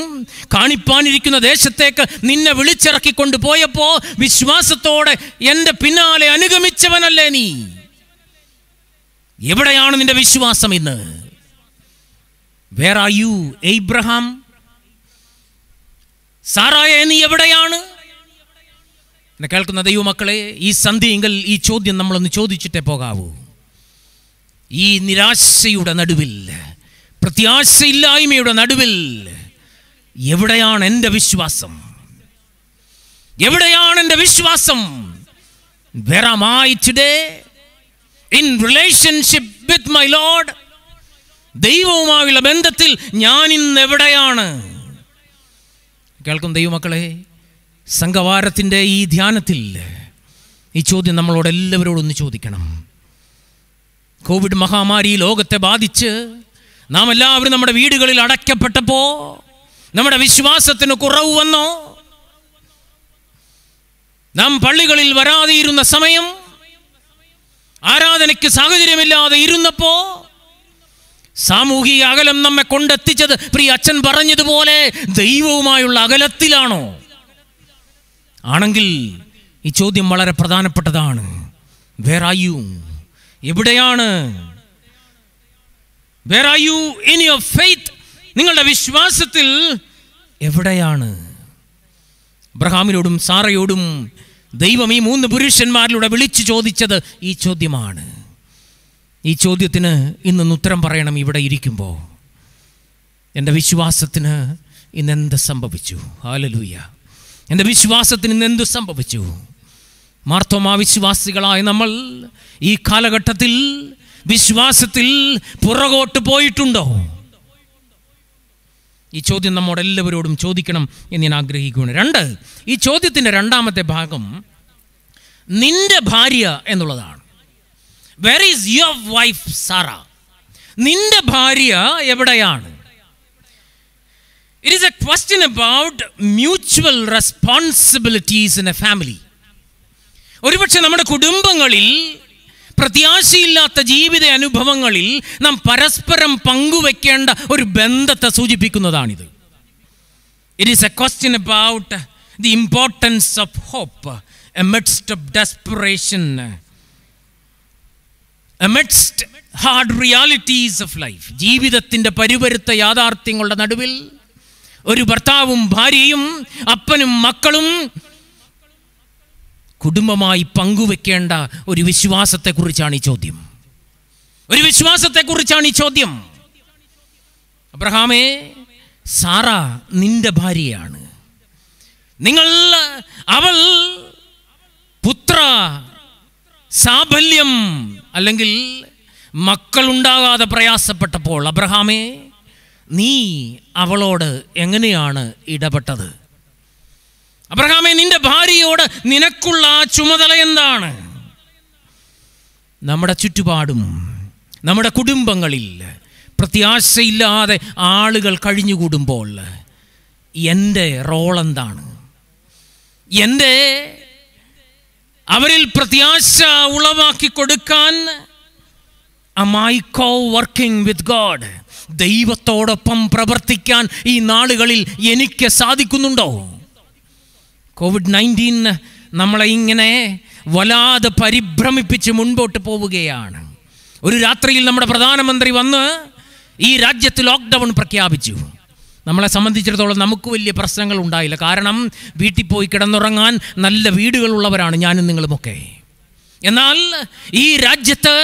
കാണിപ്പാനിരിക്കുന്ന ദേശത്തേക്ക് നിന്നെ വിളിച്ചിറക്കി പോയപ്പോ വിശ്വാസത്തോടെ എൻ്റെ പിന്നാലെ അനുഗമിച്ചവനല്ലേ നീ എവിടെയാണ് നിന്റെ വിശ്വാസം ഇന്ന് വേർ ആർ യു എബ്രഹാം സാറായ നീ എവിടെയാണ് എന്നെ കേൾക്കുന്ന ദൈവമക്കളെ ഈ സന്ധ്യയെങ്കിൽ ഈ ചോദ്യം നമ്മളൊന്ന് ചോദിച്ചിട്ടേ പോകാവൂ ഈ നിരാശയുടെ നടുവിൽ പ്രത്യാശയില്ലായ്മയുടെ നടുവിൽ എവിടെയാണ് എൻ്റെ വിശ്വാസം എവിടെയാണ് എൻ്റെ വിശ്വാസം today in relationship with my Lord ദൈവവുമായുള്ള ബന്ധത്തിൽ ഞാൻ ഇന്ന് എവിടെയാണ് കേൾക്കും ദൈവമക്കളെ സംഘവാരത്തിൻ്റെ ഈ ധ്യാനത്തിൽ ഈ ചോദ്യം നമ്മളോട് എല്ലാവരോടും ഒന്ന് ചോദിക്കണം കോവിഡ് മഹാമാരി ലോകത്തെ ബാധിച്ച് നാം എല്ലാവരും നമ്മുടെ വീടുകളിൽ അടയ്ക്കപ്പെട്ടപ്പോ നമ്മുടെ വിശ്വാസത്തിന് കുറവ് വന്നോ നാം പള്ളികളിൽ വരാതെയിരുന്ന സമയം ആരാധനയ്ക്ക് സാഹചര്യമില്ലാതെ ഇരുന്നപ്പോ സാമൂഹിക അകലം നമ്മെ കൊണ്ടെത്തിച്ചത് പ്രിയ അച്ഛൻ പറഞ്ഞതുപോലെ ദൈവവുമായുള്ള അകലത്തിലാണോ ആണെങ്കിൽ ഈ ചോദ്യം വളരെ പ്രധാനപ്പെട്ടതാണ് വേറായു യു എവിടെയാണ് where are you in your faith നിങ്ങളുടെ വിശ്വാസത്തിൽ എവിടെയാണ് അബ്രഹാമിനോടും സാറയോടും ദൈവം ഈ മൂന്ന് പുരുഷന്മാരിലൂടെ വിളിച്ചു ചോദിച്ചത് ഈ ചോദ്യമാണ് ഈ ചോദ്യത്തിന് ഇന്ന് ഉത്തരം പറയണം ഇവിടെ ഇരിക്കുമ്പോൾ എൻ്റെ വിശ്വാസത്തിന് ഇന്ന് എന്ത് സംഭവിച്ചു ഹാലലൂയ എൻ്റെ വിശ്വാസത്തിന് ഇന്ന് എന്ത് സംഭവിച്ചു മാർത്തോമാ വിശ്വാസികളായ നമ്മൾ ഈ കാലഘട്ടത്തിൽ വിശ്വാസത്തിൽ പുറകോട്ട് പോയിട്ടുണ്ടോ ഈ ചോദ്യം നമ്മളെല്ലാവരോടും ചോദിക്കണം എന്ന് ഞാൻ ആഗ്രഹിക്കുകയാണ് രണ്ട് ഈ ചോദ്യത്തിൻ്റെ രണ്ടാമത്തെ ഭാഗം നിന്റെ ഭാര്യ എന്നുള്ളതാണ് where is your wife Sarah നിന്റെ ഭാര്യ എവിടെയാണ് it is a question about mutual responsibilities in a family ഒരുപക്ഷെ നമ്മുടെ കുടുംബങ്ങളിൽ പ്രത്യാശയില്ലാത്ത ജീവിത അനുഭവങ്ങളിൽ നാം പരസ്പരം പങ്കുവെക്കേണ്ട ഒരു ബന്ധത്തെ സൂചിപ്പിക്കുന്നതാണിത് it is a question about the importance of hope amidst of desperation amidst hard realities of life ജീവിതത്തിൻ്റെ പരിവരുത്ത യാഥാർത്ഥ്യങ്ങളുടെ നടുവിൽ ഒരു ഭർത്താവും ഭാര്യയും അപ്പനും മക്കളും കുടുംബമായി പങ്കുവെക്കേണ്ട ഒരു വിശ്വാസത്തെക്കുറിച്ചാണ് ഈ ചോദ്യം ഒരു വിശ്വാസത്തെക്കുറിച്ചാണ് ഈ ചോദ്യം അബ്രഹാമേ സാറ നിന്റെ ഭാര്യയാണ് നിങ്ങൾ അവൾ പുത്ര സാഫല്യം അല്ലെങ്കിൽ മക്കളുണ്ടാകാതെ പ്രയാസപ്പെട്ടപ്പോൾ അബ്രഹാമേ നീ അവളോട് എങ്ങനെയാണ് ഇടപെട്ടത് അബ്രഹാമെ നിന്റെ ഭാര്യയോട് നിനക്കുള്ള ആ ചുമതല എന്താണ് നമ്മുടെ ചുറ്റുപാടും നമ്മുടെ കുടുംബങ്ങളിൽ പ്രത്യാശയില്ലാതെ ആളുകൾ കഴിഞ്ഞുകൂടുമ്പോൾ എൻ്റെ റോൾ എന്താണ് എൻ്റെ അവരിൽ പ്രത്യാശ ഉളവാക്കി കൊടുക്കാൻ my co working with God ദൈവത്തോടൊപ്പം പ്രവർത്തിക്കാൻ ഈ നാളുകളിൽ എനിക്ക് സാധിക്കുന്നുണ്ടോ കോവിഡ് നയൻറ്റീൻ നമ്മളെ ഇങ്ങനെ വല്ലാതെ പരിഭ്രമിപ്പിച്ച് മുൻപോട്ട് പോവുകയാണ് ഒരു രാത്രിയിൽ നമ്മുടെ പ്രധാനമന്ത്രി വന്ന് ഈ രാജ്യത്ത് ലോക്ക്ഡൗൺ പ്രഖ്യാപിച്ചു നമ്മളെ സംബന്ധിച്ചിടത്തോളം നമുക്ക് വലിയ പ്രശ്നങ്ങൾ ഉണ്ടായില്ല കാരണം വീട്ടിൽ പോയി കിടന്നുറങ്ങാൻ നല്ല വീടുകളുള്ളവരാണ് ഞാനും നിങ്ങളുമൊക്കെ എന്നാൽ ഈ രാജ്യത്ത്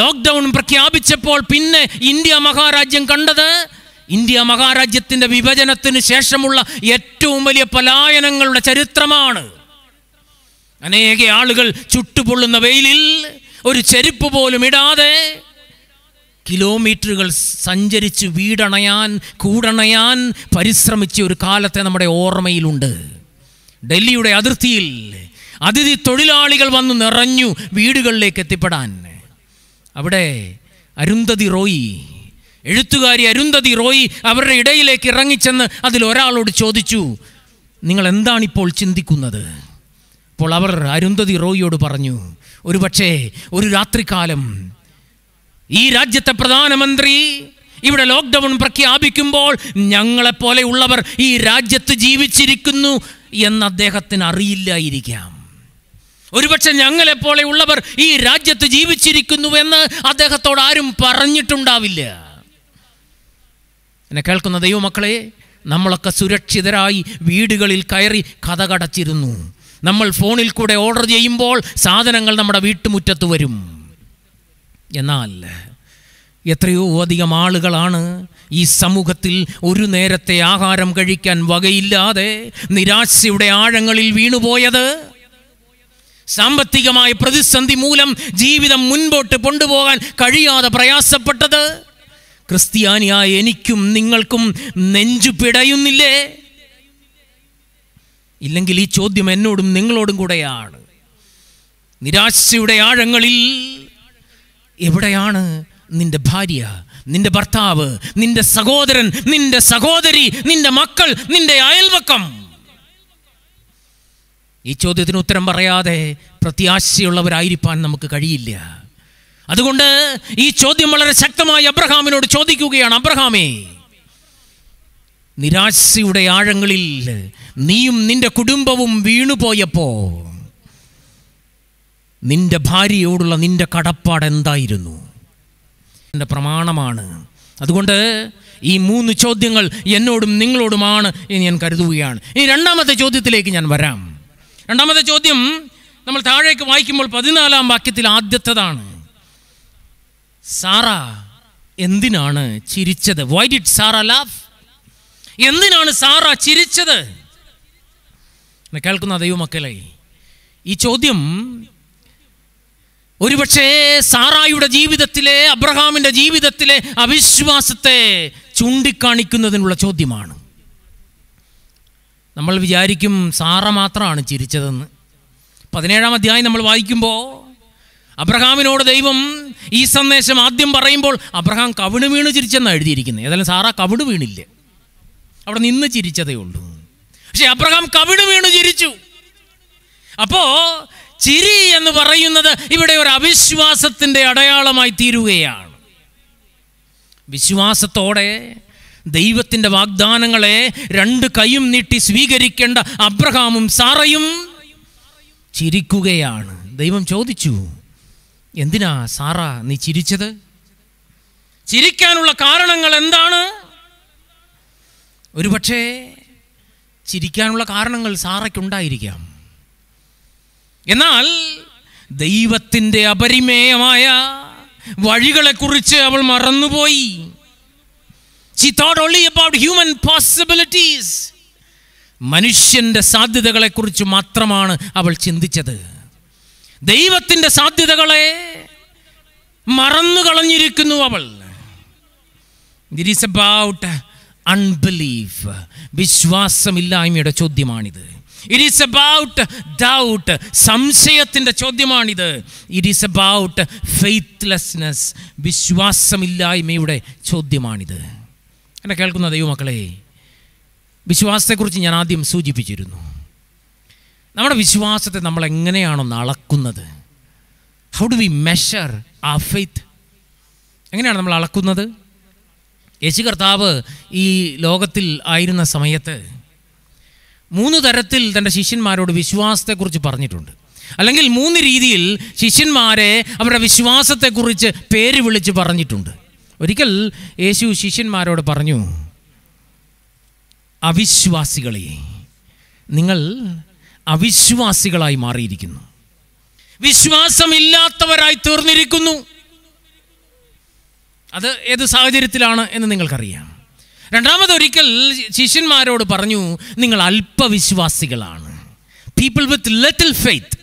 ലോക്ക്ഡൗൺ പ്രഖ്യാപിച്ചപ്പോൾ പിന്നെ ഇന്ത്യ മഹാരാജ്യം കണ്ടത് ഇന്ത്യ മഹാരാജ്യത്തിൻ്റെ വിഭജനത്തിന് ശേഷമുള്ള ഏറ്റവും വലിയ പലായനങ്ങളുടെ ചരിത്രമാണ് അനേക ആളുകൾ ചുട്ടുപൊള്ളുന്ന വെയിലിൽ ഒരു ചെരുപ്പ് പോലും ഇടാതെ കിലോമീറ്ററുകൾ സഞ്ചരിച്ച് വീടണയാൻ കൂടണയാൻ പരിശ്രമിച്ച ഒരു കാലത്തെ നമ്മുടെ ഓർമ്മയിലുണ്ട് ഡൽഹിയുടെ അതിർത്തിയിൽ അതിഥി തൊഴിലാളികൾ വന്ന് നിറഞ്ഞു വീടുകളിലേക്ക് എത്തിപ്പെടാൻ അവിടെ അരുന്ധതി റോയി എഴുത്തുകാരി അരുന്ധതി റോയി അവരുടെ ഇടയിലേക്ക് ഇറങ്ങിച്ചെന്ന് അതിൽ ഒരാളോട് ചോദിച്ചു നിങ്ങൾ എന്താണിപ്പോൾ ചിന്തിക്കുന്നത് അപ്പോൾ അവർ അരുന്ധതി റോയിയോട് പറഞ്ഞു ഒരു പക്ഷേ ഒരു രാത്രികാലം ഈ രാജ്യത്തെ പ്രധാനമന്ത്രി ഇവിടെ ലോക്ക്ഡൗൺ പ്രഖ്യാപിക്കുമ്പോൾ ഞങ്ങളെപ്പോലെയുള്ളവർ ഈ രാജ്യത്ത് ജീവിച്ചിരിക്കുന്നു എന്ന് അദ്ദേഹത്തിന് അറിയില്ലായിരിക്കാം ഒരുപക്ഷെ ഞങ്ങളെപ്പോലെയുള്ളവർ ഈ രാജ്യത്ത് ജീവിച്ചിരിക്കുന്നുവെന്ന് അദ്ദേഹത്തോട് ആരും പറഞ്ഞിട്ടുണ്ടാവില്ല എന്നെ കേൾക്കുന്ന ദൈവമക്കളെ നമ്മളൊക്കെ സുരക്ഷിതരായി വീടുകളിൽ കയറി കഥകടച്ചിരുന്നു നമ്മൾ ഫോണിൽ കൂടെ ഓർഡർ ചെയ്യുമ്പോൾ സാധനങ്ങൾ നമ്മുടെ വീട്ടുമുറ്റത്ത് വരും എന്നാൽ എത്രയോ അധികം ആളുകളാണ് ഈ സമൂഹത്തിൽ ഒരു നേരത്തെ ആഹാരം കഴിക്കാൻ വകയില്ലാതെ നിരാശയുടെ ആഴങ്ങളിൽ വീണുപോയത് സാമ്പത്തികമായ പ്രതിസന്ധി മൂലം ജീവിതം മുൻപോട്ട് കൊണ്ടുപോകാൻ കഴിയാതെ പ്രയാസപ്പെട്ടത് ക്രിസ്ത്യാനിയായ എനിക്കും നിങ്ങൾക്കും നെഞ്ചു പിടയുന്നില്ലേ ഇല്ലെങ്കിൽ ഈ ചോദ്യം എന്നോടും നിങ്ങളോടും കൂടെയാണ് നിരാശയുടെ ആഴങ്ങളിൽ എവിടെയാണ് നിന്റെ ഭാര്യ നിന്റെ ഭർത്താവ് നിന്റെ സഹോദരൻ നിന്റെ സഹോദരി നിന്റെ മക്കൾ നിന്റെ അയൽവക്കം ഈ ചോദ്യത്തിന് ഉത്തരം പറയാതെ പ്രത്യാശയുള്ളവരായിരിക്കാൻ നമുക്ക് കഴിയില്ല അതുകൊണ്ട് ഈ ചോദ്യം വളരെ ശക്തമായി അബ്രഹാമിനോട് ചോദിക്കുകയാണ് അബ്രഹാമേ നിരാശയുടെ ആഴങ്ങളിൽ നീയും നിന്റെ കുടുംബവും വീണുപോയപ്പോൾ നിന്റെ ഭാര്യയോടുള്ള നിന്റെ കടപ്പാട് എന്തായിരുന്നു എൻ്റെ പ്രമാണമാണ് അതുകൊണ്ട് ഈ മൂന്ന് ചോദ്യങ്ങൾ എന്നോടും നിങ്ങളോടുമാണ് എന്ന് ഞാൻ കരുതുകയാണ് ഇനി രണ്ടാമത്തെ ചോദ്യത്തിലേക്ക് ഞാൻ വരാം രണ്ടാമത്തെ ചോദ്യം നമ്മൾ താഴേക്ക് വായിക്കുമ്പോൾ പതിനാലാം വാക്യത്തിൽ ആദ്യത്തേതാണ് സാറ എന്തിനാണ് ചിരിച്ചത് വൈ ഡിഡ് സാറ ലാഫ് എന്തിനാണ് സാറ ചിരിച്ചത് കേൾക്കുന്ന ദൈവമക്കളെ ഈ ചോദ്യം ഒരുപക്ഷേ സാറായുടെ ജീവിതത്തിലെ അബ്രഹാമിൻ്റെ ജീവിതത്തിലെ അവിശ്വാസത്തെ ചൂണ്ടിക്കാണിക്കുന്നതിനുള്ള ചോദ്യമാണ് നമ്മൾ വിചാരിക്കും സാറ മാത്രമാണ് ചിരിച്ചതെന്ന് പതിനേഴാം അധ്യായം നമ്മൾ വായിക്കുമ്പോൾ അബ്രഹാമിനോട് ദൈവം ഈ സന്ദേശം ആദ്യം പറയുമ്പോൾ അബ്രഹാം കവിണ് വീണ് ചിരിച്ചെന്നാണ് എഴുതിയിരിക്കുന്നത് ഏതായാലും സാറാ കവിട് വീണില്ലേ അവിടെ നിന്ന് ചിരിച്ചതേ ഉള്ളൂ പക്ഷെ അബ്രഹാം കവിട് വീണ് ചിരിച്ചു അപ്പോൾ ചിരി എന്ന് പറയുന്നത് ഇവിടെ ഒരു അവിശ്വാസത്തിൻ്റെ അടയാളമായി തീരുകയാണ് വിശ്വാസത്തോടെ ദൈവത്തിൻ്റെ വാഗ്ദാനങ്ങളെ രണ്ട് കൈയും നീട്ടി സ്വീകരിക്കേണ്ട അബ്രഹാമും സാറയും ചിരിക്കുകയാണ് ദൈവം ചോദിച്ചു എന്തിനാ സാറ നീ ചിരിച്ചത് ചിരിക്കാനുള്ള കാരണങ്ങൾ എന്താണ് ഒരുപക്ഷേ ചിരിക്കാനുള്ള കാരണങ്ങൾ സാറയ്ക്കുണ്ടായിരിക്കാം എന്നാൽ ദൈവത്തിൻ്റെ അപരിമേയമായ വഴികളെക്കുറിച്ച് അവൾ മറന്നുപോയി she thought only about human possibilities മനുഷ്യൻ്റെ സാധ്യതകളെക്കുറിച്ച് മാത്രമാണ് അവൾ ചിന്തിച്ചത് ദൈവത്തിൻ്റെ സാധ്യതകളെ മറന്നു അവൾ ദിസ് അബൌട്ട് അൺബിലീഫ് വിശ്വാസമില്ലായ്മയുടെ ചോദ്യമാണിത് ഇറ്റ് ഈസ് അബൌട്ട് ഡൗട്ട് സംശയത്തിൻ്റെ ചോദ്യമാണിത് ഇറ്റ് ഈസ് അബൌട്ട് ഫെയ്ത്ത്ലെസ്നെസ് വിശ്വാസമില്ലായ്മയുടെ ചോദ്യമാണിത് എന്നെ കേൾക്കുന്ന ദൈവമക്കളെ വിശ്വാസത്തെക്കുറിച്ച് ഞാൻ ആദ്യം സൂചിപ്പിച്ചിരുന്നു നമ്മുടെ വിശ്വാസത്തെ നമ്മൾ എങ്ങനെയാണൊന്ന് അളക്കുന്നത് how do we measure our faith എങ്ങനെയാണ് നമ്മൾ അളക്കുന്നത് യേശു കർത്താവ് ഈ ലോകത്തിൽ ആയിരുന്ന സമയത്ത് മൂന്ന് തരത്തിൽ തൻ്റെ ശിഷ്യന്മാരോട് വിശ്വാസത്തെക്കുറിച്ച് പറഞ്ഞിട്ടുണ്ട് അല്ലെങ്കിൽ മൂന്ന് രീതിയിൽ ശിഷ്യന്മാരെ അവരുടെ വിശ്വാസത്തെക്കുറിച്ച് പേര് വിളിച്ച് പറഞ്ഞിട്ടുണ്ട് ഒരിക്കൽ യേശു ശിഷ്യന്മാരോട് പറഞ്ഞു അവിശ്വാസികളെ നിങ്ങൾ അവിശ്വാസികളായി മാറിയിരിക്കുന്നു വിശ്വാസമില്ലാത്തവരായി തീർന്നിരിക്കുന്നു അത് ഏത് സാഹചര്യത്തിലാണ് എന്ന് നിങ്ങൾക്കറിയാം രണ്ടാമതൊരിക്കൽ ശിഷ്യന്മാരോട് പറഞ്ഞു നിങ്ങൾ അല്പവിശ്വാസികളാണ് പീപ്പിൾ വിത്ത് ലിറ്റിൽ ഫെയ്ത്ത്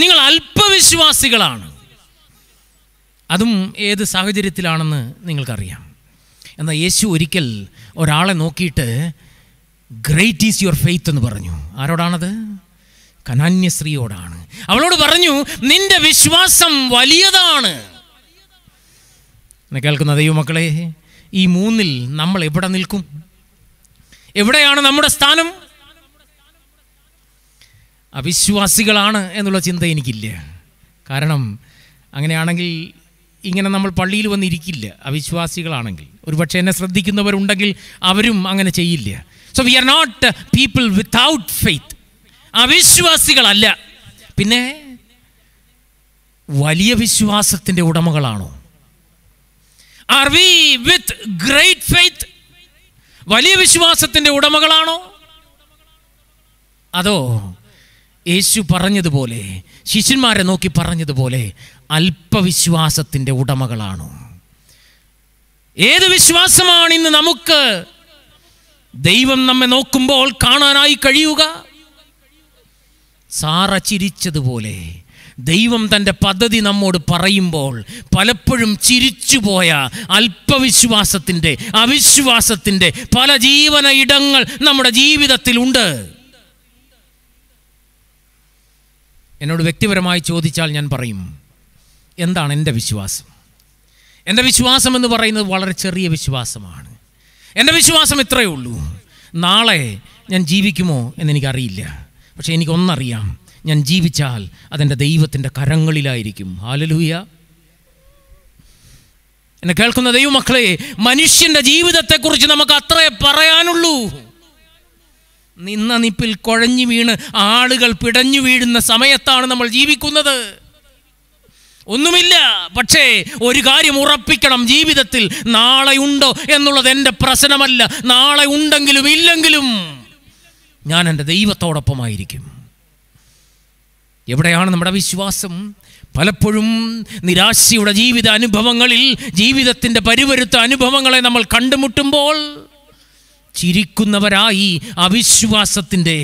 നിങ്ങൾ അല്പവിശ്വാസികളാണ് അതും ഏത് സാഹചര്യത്തിലാണെന്ന് നിങ്ങൾക്കറിയാം എന്നാൽ യേശു ഒരിക്കൽ ഒരാളെ നോക്കിയിട്ട് ഗ്രേറ്റ് ഈസ് യുവർ ഫെയ്ത്ത് എന്ന് പറഞ്ഞു ആരോടാണത് കനാന്യ സ്ത്രീയോടാണ് അവളോട് പറഞ്ഞു നിന്റെ വിശ്വാസം വലിയതാണ് എന്നെ കേൾക്കുന്ന ദൈവമക്കളെ ഈ മൂന്നിൽ നമ്മൾ എവിടെ നിൽക്കും എവിടെയാണ് നമ്മുടെ സ്ഥാനം അവിശ്വാസികളാണ് എന്നുള്ള ചിന്ത എനിക്കില്ല കാരണം അങ്ങനെയാണെങ്കിൽ ഇങ്ങനെ നമ്മൾ പള്ളിയിൽ വന്നിരിക്കില്ല അവിശ്വാസികളാണെങ്കിൽ ഒരുപക്ഷെ എന്നെ ശ്രദ്ധിക്കുന്നവരുണ്ടെങ്കിൽ അവരും അങ്ങനെ ചെയ്യില്ല so we are not people without faith അവിശ്വാസികളല്ല പിന്നെ വലിയ വിശ്വാസത്തിൻ്റെ ഉടമകളാണോ are we with great faith വലിയ വിശ്വാസത്തിൻ്റെ ഉടമകളാണോ അതോ യേശു പറഞ്ഞതുപോലെ ശിഷ്യന്മാരെ നോക്കി പറഞ്ഞതുപോലെ അല്പവിശ്വാസത്തിൻ്റെ ഉടമകളാണോ ഏത് വിശ്വാസമാണ് ഇന്ന് നമുക്ക് ദൈവം നമ്മെ നോക്കുമ്പോൾ കാണാനായി കഴിയുക സാറ ചിരിച്ചതുപോലെ ദൈവം തൻ്റെ പദ്ധതി നമ്മോട് പറയുമ്പോൾ പലപ്പോഴും ചിരിച്ചുപോയ അല്പവിശ്വാസത്തിൻ്റെ അവിശ്വാസത്തിൻ്റെ പല ജീവന ഇടങ്ങൾ നമ്മുടെ ജീവിതത്തിലുണ്ട് എന്നോട് വ്യക്തിപരമായി ചോദിച്ചാൽ ഞാൻ പറയും എന്താണ് എൻ്റെ വിശ്വാസം എൻ്റെ വിശ്വാസം എന്ന് പറയുന്നത് വളരെ ചെറിയ വിശ്വാസമാണ് എൻ്റെ വിശ്വാസം ഇത്രയേ ഉള്ളൂ നാളെ ഞാൻ ജീവിക്കുമോ എന്നെനിക്കറിയില്ല പക്ഷേ എനിക്കൊന്നറിയാം ഞാൻ ജീവിച്ചാൽ അതെൻ്റെ ദൈവത്തിൻ്റെ കരങ്ങളിലായിരിക്കും ഹാലലൂയ എന്നെ കേൾക്കുന്ന ദൈവമക്കളെ മനുഷ്യൻ്റെ ജീവിതത്തെക്കുറിച്ച് നമുക്ക് അത്രേ പറയാനുള്ളൂ നിന്ന നിപ്പിൽ കുഴഞ്ഞു വീണ് ആളുകൾ പിടഞ്ഞു വീഴുന്ന സമയത്താണ് നമ്മൾ ജീവിക്കുന്നത് ഒന്നുമില്ല പക്ഷേ ഒരു കാര്യം ഉറപ്പിക്കണം ജീവിതത്തിൽ ഉണ്ടോ എന്നുള്ളത് എൻ്റെ പ്രശ്നമല്ല നാളെ ഉണ്ടെങ്കിലും ഇല്ലെങ്കിലും ഞാൻ എൻ്റെ ദൈവത്തോടൊപ്പമായിരിക്കും എവിടെയാണ് നമ്മുടെ വിശ്വാസം പലപ്പോഴും നിരാശയുടെ ജീവിത അനുഭവങ്ങളിൽ ജീവിതത്തിൻ്റെ പരിവരുത്ത അനുഭവങ്ങളെ നമ്മൾ കണ്ടുമുട്ടുമ്പോൾ ചിരിക്കുന്നവരായി അവിശ്വാസത്തിൻ്റെ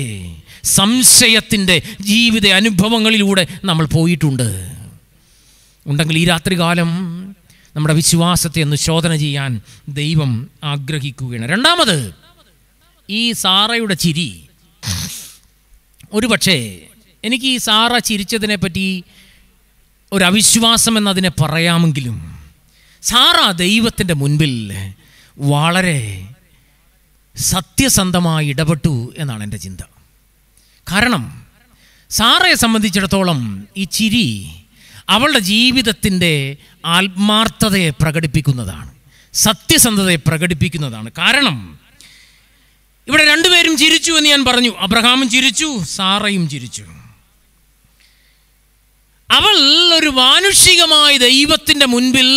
സംശയത്തിൻ്റെ ജീവിത അനുഭവങ്ങളിലൂടെ നമ്മൾ പോയിട്ടുണ്ട് ഉണ്ടെങ്കിൽ ഈ രാത്രികാലം നമ്മുടെ വിശ്വാസത്തെ ഒന്ന് ശോധന ചെയ്യാൻ ദൈവം ആഗ്രഹിക്കുകയാണ് രണ്ടാമത് ഈ സാറയുടെ ചിരി ഒരു പക്ഷേ എനിക്ക് ഈ സാറ ചിരിച്ചതിനെപ്പറ്റി ഒരു അവിശ്വാസം എന്നതിനെ പറയാമെങ്കിലും സാറ ദൈവത്തിൻ്റെ മുൻപിൽ വളരെ സത്യസന്ധമായി ഇടപെട്ടു എന്നാണ് എൻ്റെ ചിന്ത കാരണം സാറയെ സംബന്ധിച്ചിടത്തോളം ഈ ചിരി അവളുടെ ജീവിതത്തിൻ്റെ ആത്മാർത്ഥതയെ പ്രകടിപ്പിക്കുന്നതാണ് സത്യസന്ധതയെ പ്രകടിപ്പിക്കുന്നതാണ് കാരണം ഇവിടെ രണ്ടുപേരും ചിരിച്ചു എന്ന് ഞാൻ പറഞ്ഞു അബ്രഹാമും ചിരിച്ചു സാറയും ചിരിച്ചു അവൾ ഒരു മാനുഷികമായ ദൈവത്തിൻ്റെ മുൻപിൽ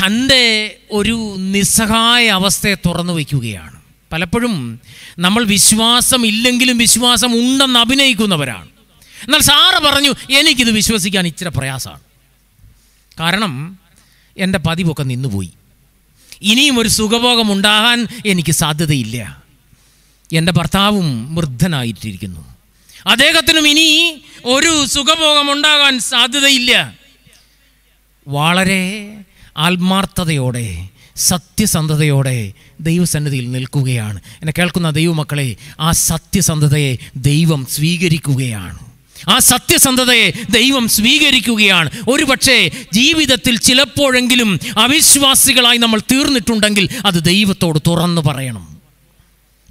തൻ്റെ ഒരു നിസ്സഹായ അവസ്ഥയെ തുറന്നു വയ്ക്കുകയാണ് പലപ്പോഴും നമ്മൾ വിശ്വാസം ഇല്ലെങ്കിലും വിശ്വാസം ഉണ്ടെന്ന് അഭിനയിക്കുന്നവരാണ് എന്നാൽ സാറ് പറഞ്ഞു എനിക്കിത് വിശ്വസിക്കാൻ ഇച്ചിരി പ്രയാസമാണ് കാരണം എൻ്റെ പതിവൊക്കെ നിന്നുപോയി ഇനിയും ഒരു സുഖഭോഗം ഉണ്ടാകാൻ എനിക്ക് സാധ്യതയില്ല എൻ്റെ ഭർത്താവും വൃദ്ധനായിട്ടിരിക്കുന്നു അദ്ദേഹത്തിനും ഇനി ഒരു സുഖഭോഗം ഉണ്ടാകാൻ സാധ്യതയില്ല വളരെ ആത്മാർത്ഥതയോടെ സത്യസന്ധതയോടെ ദൈവസന്നിധിയിൽ നിൽക്കുകയാണ് എന്നെ കേൾക്കുന്ന ദൈവമക്കളെ ആ സത്യസന്ധതയെ ദൈവം സ്വീകരിക്കുകയാണ് ആ സത്യസന്ധതയെ ദൈവം സ്വീകരിക്കുകയാണ് ഒരുപക്ഷെ ജീവിതത്തിൽ ചിലപ്പോഴെങ്കിലും അവിശ്വാസികളായി നമ്മൾ തീർന്നിട്ടുണ്ടെങ്കിൽ അത് ദൈവത്തോട് തുറന്നു പറയണം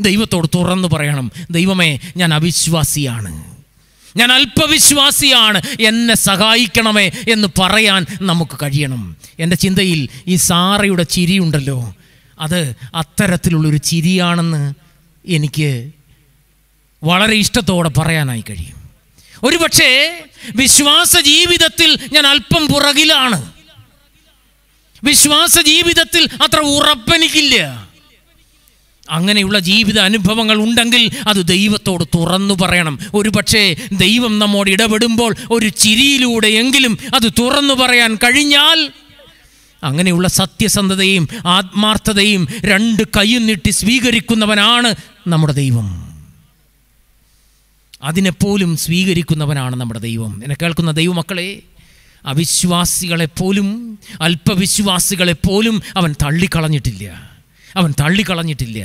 ദൈവത്തോട് തുറന്നു പറയണം ദൈവമേ ഞാൻ അവിശ്വാസിയാണ് ഞാൻ അല്പവിശ്വാസിയാണ് എന്നെ സഹായിക്കണമേ എന്ന് പറയാൻ നമുക്ക് കഴിയണം എൻ്റെ ചിന്തയിൽ ഈ സാറയുടെ ചിരിയുണ്ടല്ലോ അത് അത്തരത്തിലുള്ളൊരു ചിരിയാണെന്ന് എനിക്ക് വളരെ ഇഷ്ടത്തോടെ പറയാനായി കഴിയും ഒരുപക്ഷേ വിശ്വാസ ജീവിതത്തിൽ ഞാൻ അല്പം പുറകിലാണ് വിശ്വാസ ജീവിതത്തിൽ അത്ര ഉറപ്പെനിക്കില്ല അങ്ങനെയുള്ള ജീവിത അനുഭവങ്ങൾ ഉണ്ടെങ്കിൽ അത് ദൈവത്തോട് തുറന്നു പറയണം ഒരു പക്ഷേ ദൈവം നമ്മോട് ഇടപെടുമ്പോൾ ഒരു ചിരിയിലൂടെയെങ്കിലും അത് തുറന്നു പറയാൻ കഴിഞ്ഞാൽ അങ്ങനെയുള്ള സത്യസന്ധതയും ആത്മാർത്ഥതയും രണ്ട് കൈയും നീട്ടി സ്വീകരിക്കുന്നവനാണ് നമ്മുടെ ദൈവം അതിനെപ്പോലും സ്വീകരിക്കുന്നവനാണ് നമ്മുടെ ദൈവം എന്നെ കേൾക്കുന്ന ദൈവമക്കളെ അവിശ്വാസികളെപ്പോലും അല്പവിശ്വാസികളെപ്പോലും അവൻ തള്ളിക്കളഞ്ഞിട്ടില്ല അവൻ തള്ളിക്കളഞ്ഞിട്ടില്ല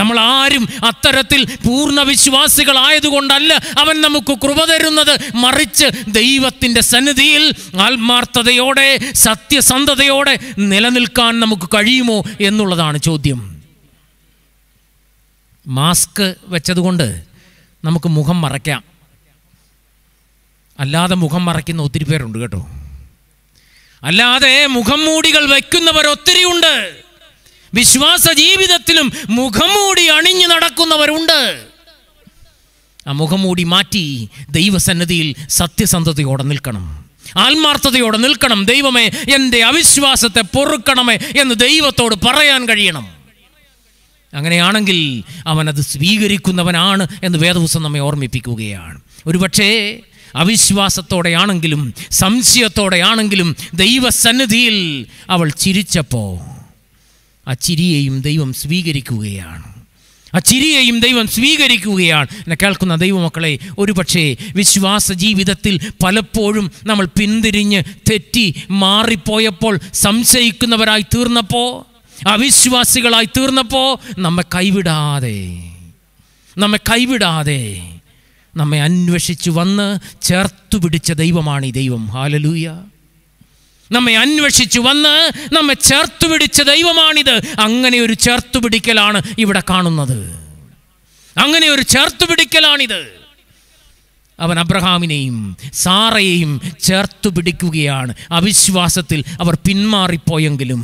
നമ്മൾ ആരും അത്തരത്തിൽ പൂർണ്ണ വിശ്വാസികളായതുകൊണ്ടല്ല അവൻ നമുക്ക് കൃപ തരുന്നത് മറിച്ച് ദൈവത്തിൻ്റെ സന്നിധിയിൽ ആത്മാർത്ഥതയോടെ സത്യസന്ധതയോടെ നിലനിൽക്കാൻ നമുക്ക് കഴിയുമോ എന്നുള്ളതാണ് ചോദ്യം മാസ്ക് വെച്ചതുകൊണ്ട് നമുക്ക് മുഖം മറയ്ക്കാം അല്ലാതെ മുഖം മറയ്ക്കുന്ന ഒത്തിരി പേരുണ്ട് കേട്ടോ അല്ലാതെ മുഖം മൂടികൾ വയ്ക്കുന്നവർ ഒത്തിരിയുണ്ട് ഉണ്ട് വിശ്വാസ ജീവിതത്തിലും മുഖംമൂടി അണിഞ്ഞു നടക്കുന്നവരുണ്ട് ആ മുഖംമൂടി മാറ്റി ദൈവസന്നദ്ധിയിൽ സത്യസന്ധതയോടെ നിൽക്കണം ആത്മാർത്ഥതയോടെ നിൽക്കണം ദൈവമേ എൻ്റെ അവിശ്വാസത്തെ പൊറുക്കണമേ എന്ന് ദൈവത്തോട് പറയാൻ കഴിയണം അങ്ങനെയാണെങ്കിൽ അവനത് സ്വീകരിക്കുന്നവനാണ് എന്ന് വേദപുസ്തകം നമ്മെ ഓർമ്മിപ്പിക്കുകയാണ് ഒരുപക്ഷേ അവിശ്വാസത്തോടെയാണെങ്കിലും സംശയത്തോടെയാണെങ്കിലും ദൈവസന്നിധിയിൽ അവൾ ചിരിച്ചപ്പോൾ ആ ചിരിയെയും ദൈവം സ്വീകരിക്കുകയാണ് ആ ചിരിയെയും ദൈവം സ്വീകരിക്കുകയാണ് എന്നെ കേൾക്കുന്ന ദൈവമക്കളെ ഒരു പക്ഷേ വിശ്വാസ ജീവിതത്തിൽ പലപ്പോഴും നമ്മൾ പിന്തിരിഞ്ഞ് തെറ്റി മാറിപ്പോയപ്പോൾ സംശയിക്കുന്നവരായി തീർന്നപ്പോൾ അവിശ്വാസികളായി തീർന്നപ്പോൾ നമ്മെ കൈവിടാതെ നമ്മെ കൈവിടാതെ നമ്മെ അന്വേഷിച്ചു വന്ന് ചേർത്തു പിടിച്ച ദൈവമാണ് ഈ ദൈവം ഹാലലൂയ നമ്മെ അന്വേഷിച്ചു വന്ന് നമ്മെ ചേർത്തു പിടിച്ച ദൈവമാണിത് അങ്ങനെ ഒരു ചേർത്തു പിടിക്കലാണ് ഇവിടെ കാണുന്നത് അങ്ങനെ ഒരു ചേർത്തു പിടിക്കലാണിത് അവൻ അബ്രഹാമിനെയും സാറയെയും ചേർത്തു പിടിക്കുകയാണ് അവിശ്വാസത്തിൽ അവർ പിന്മാറിപ്പോയെങ്കിലും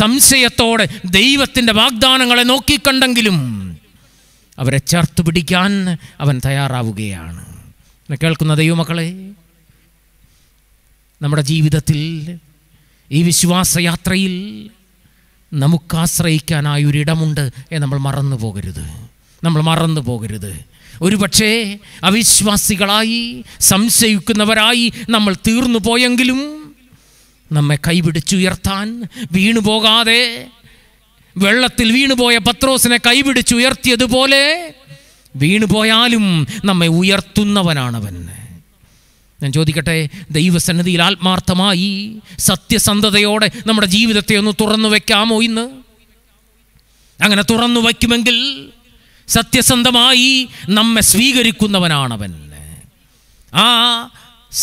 സംശയത്തോടെ ദൈവത്തിൻ്റെ വാഗ്ദാനങ്ങളെ നോക്കിക്കണ്ടെങ്കിലും അവരെ ചേർത്തു പിടിക്കാൻ അവൻ തയ്യാറാവുകയാണ് കേൾക്കുന്ന ദൈവമക്കളെ നമ്മുടെ ജീവിതത്തിൽ ഈ വിശ്വാസയാത്രയിൽ നമുക്ക് ഒരു ഒരിടമുണ്ട് എന്ന് നമ്മൾ മറന്നു പോകരുത് നമ്മൾ മറന്നു പോകരുത് ഒരുപക്ഷേ അവിശ്വാസികളായി സംശയിക്കുന്നവരായി നമ്മൾ തീർന്നു പോയെങ്കിലും നമ്മെ കൈപിടിച്ചുയർത്താൻ വീണു പോകാതെ വെള്ളത്തിൽ വീണുപോയ പത്രോസിനെ കൈപിടിച്ചുയർത്തിയതുപോലെ വീണുപോയാലും നമ്മെ ഉയർത്തുന്നവനാണവൻ ഞാൻ ചോദിക്കട്ടെ ദൈവസന്നിധിയിൽ ആത്മാർത്ഥമായി സത്യസന്ധതയോടെ നമ്മുടെ ജീവിതത്തെ ഒന്ന് തുറന്നു വയ്ക്കാമോ ഇന്ന് അങ്ങനെ തുറന്നു വയ്ക്കുമെങ്കിൽ സത്യസന്ധമായി നമ്മെ സ്വീകരിക്കുന്നവനാണവൻ ആ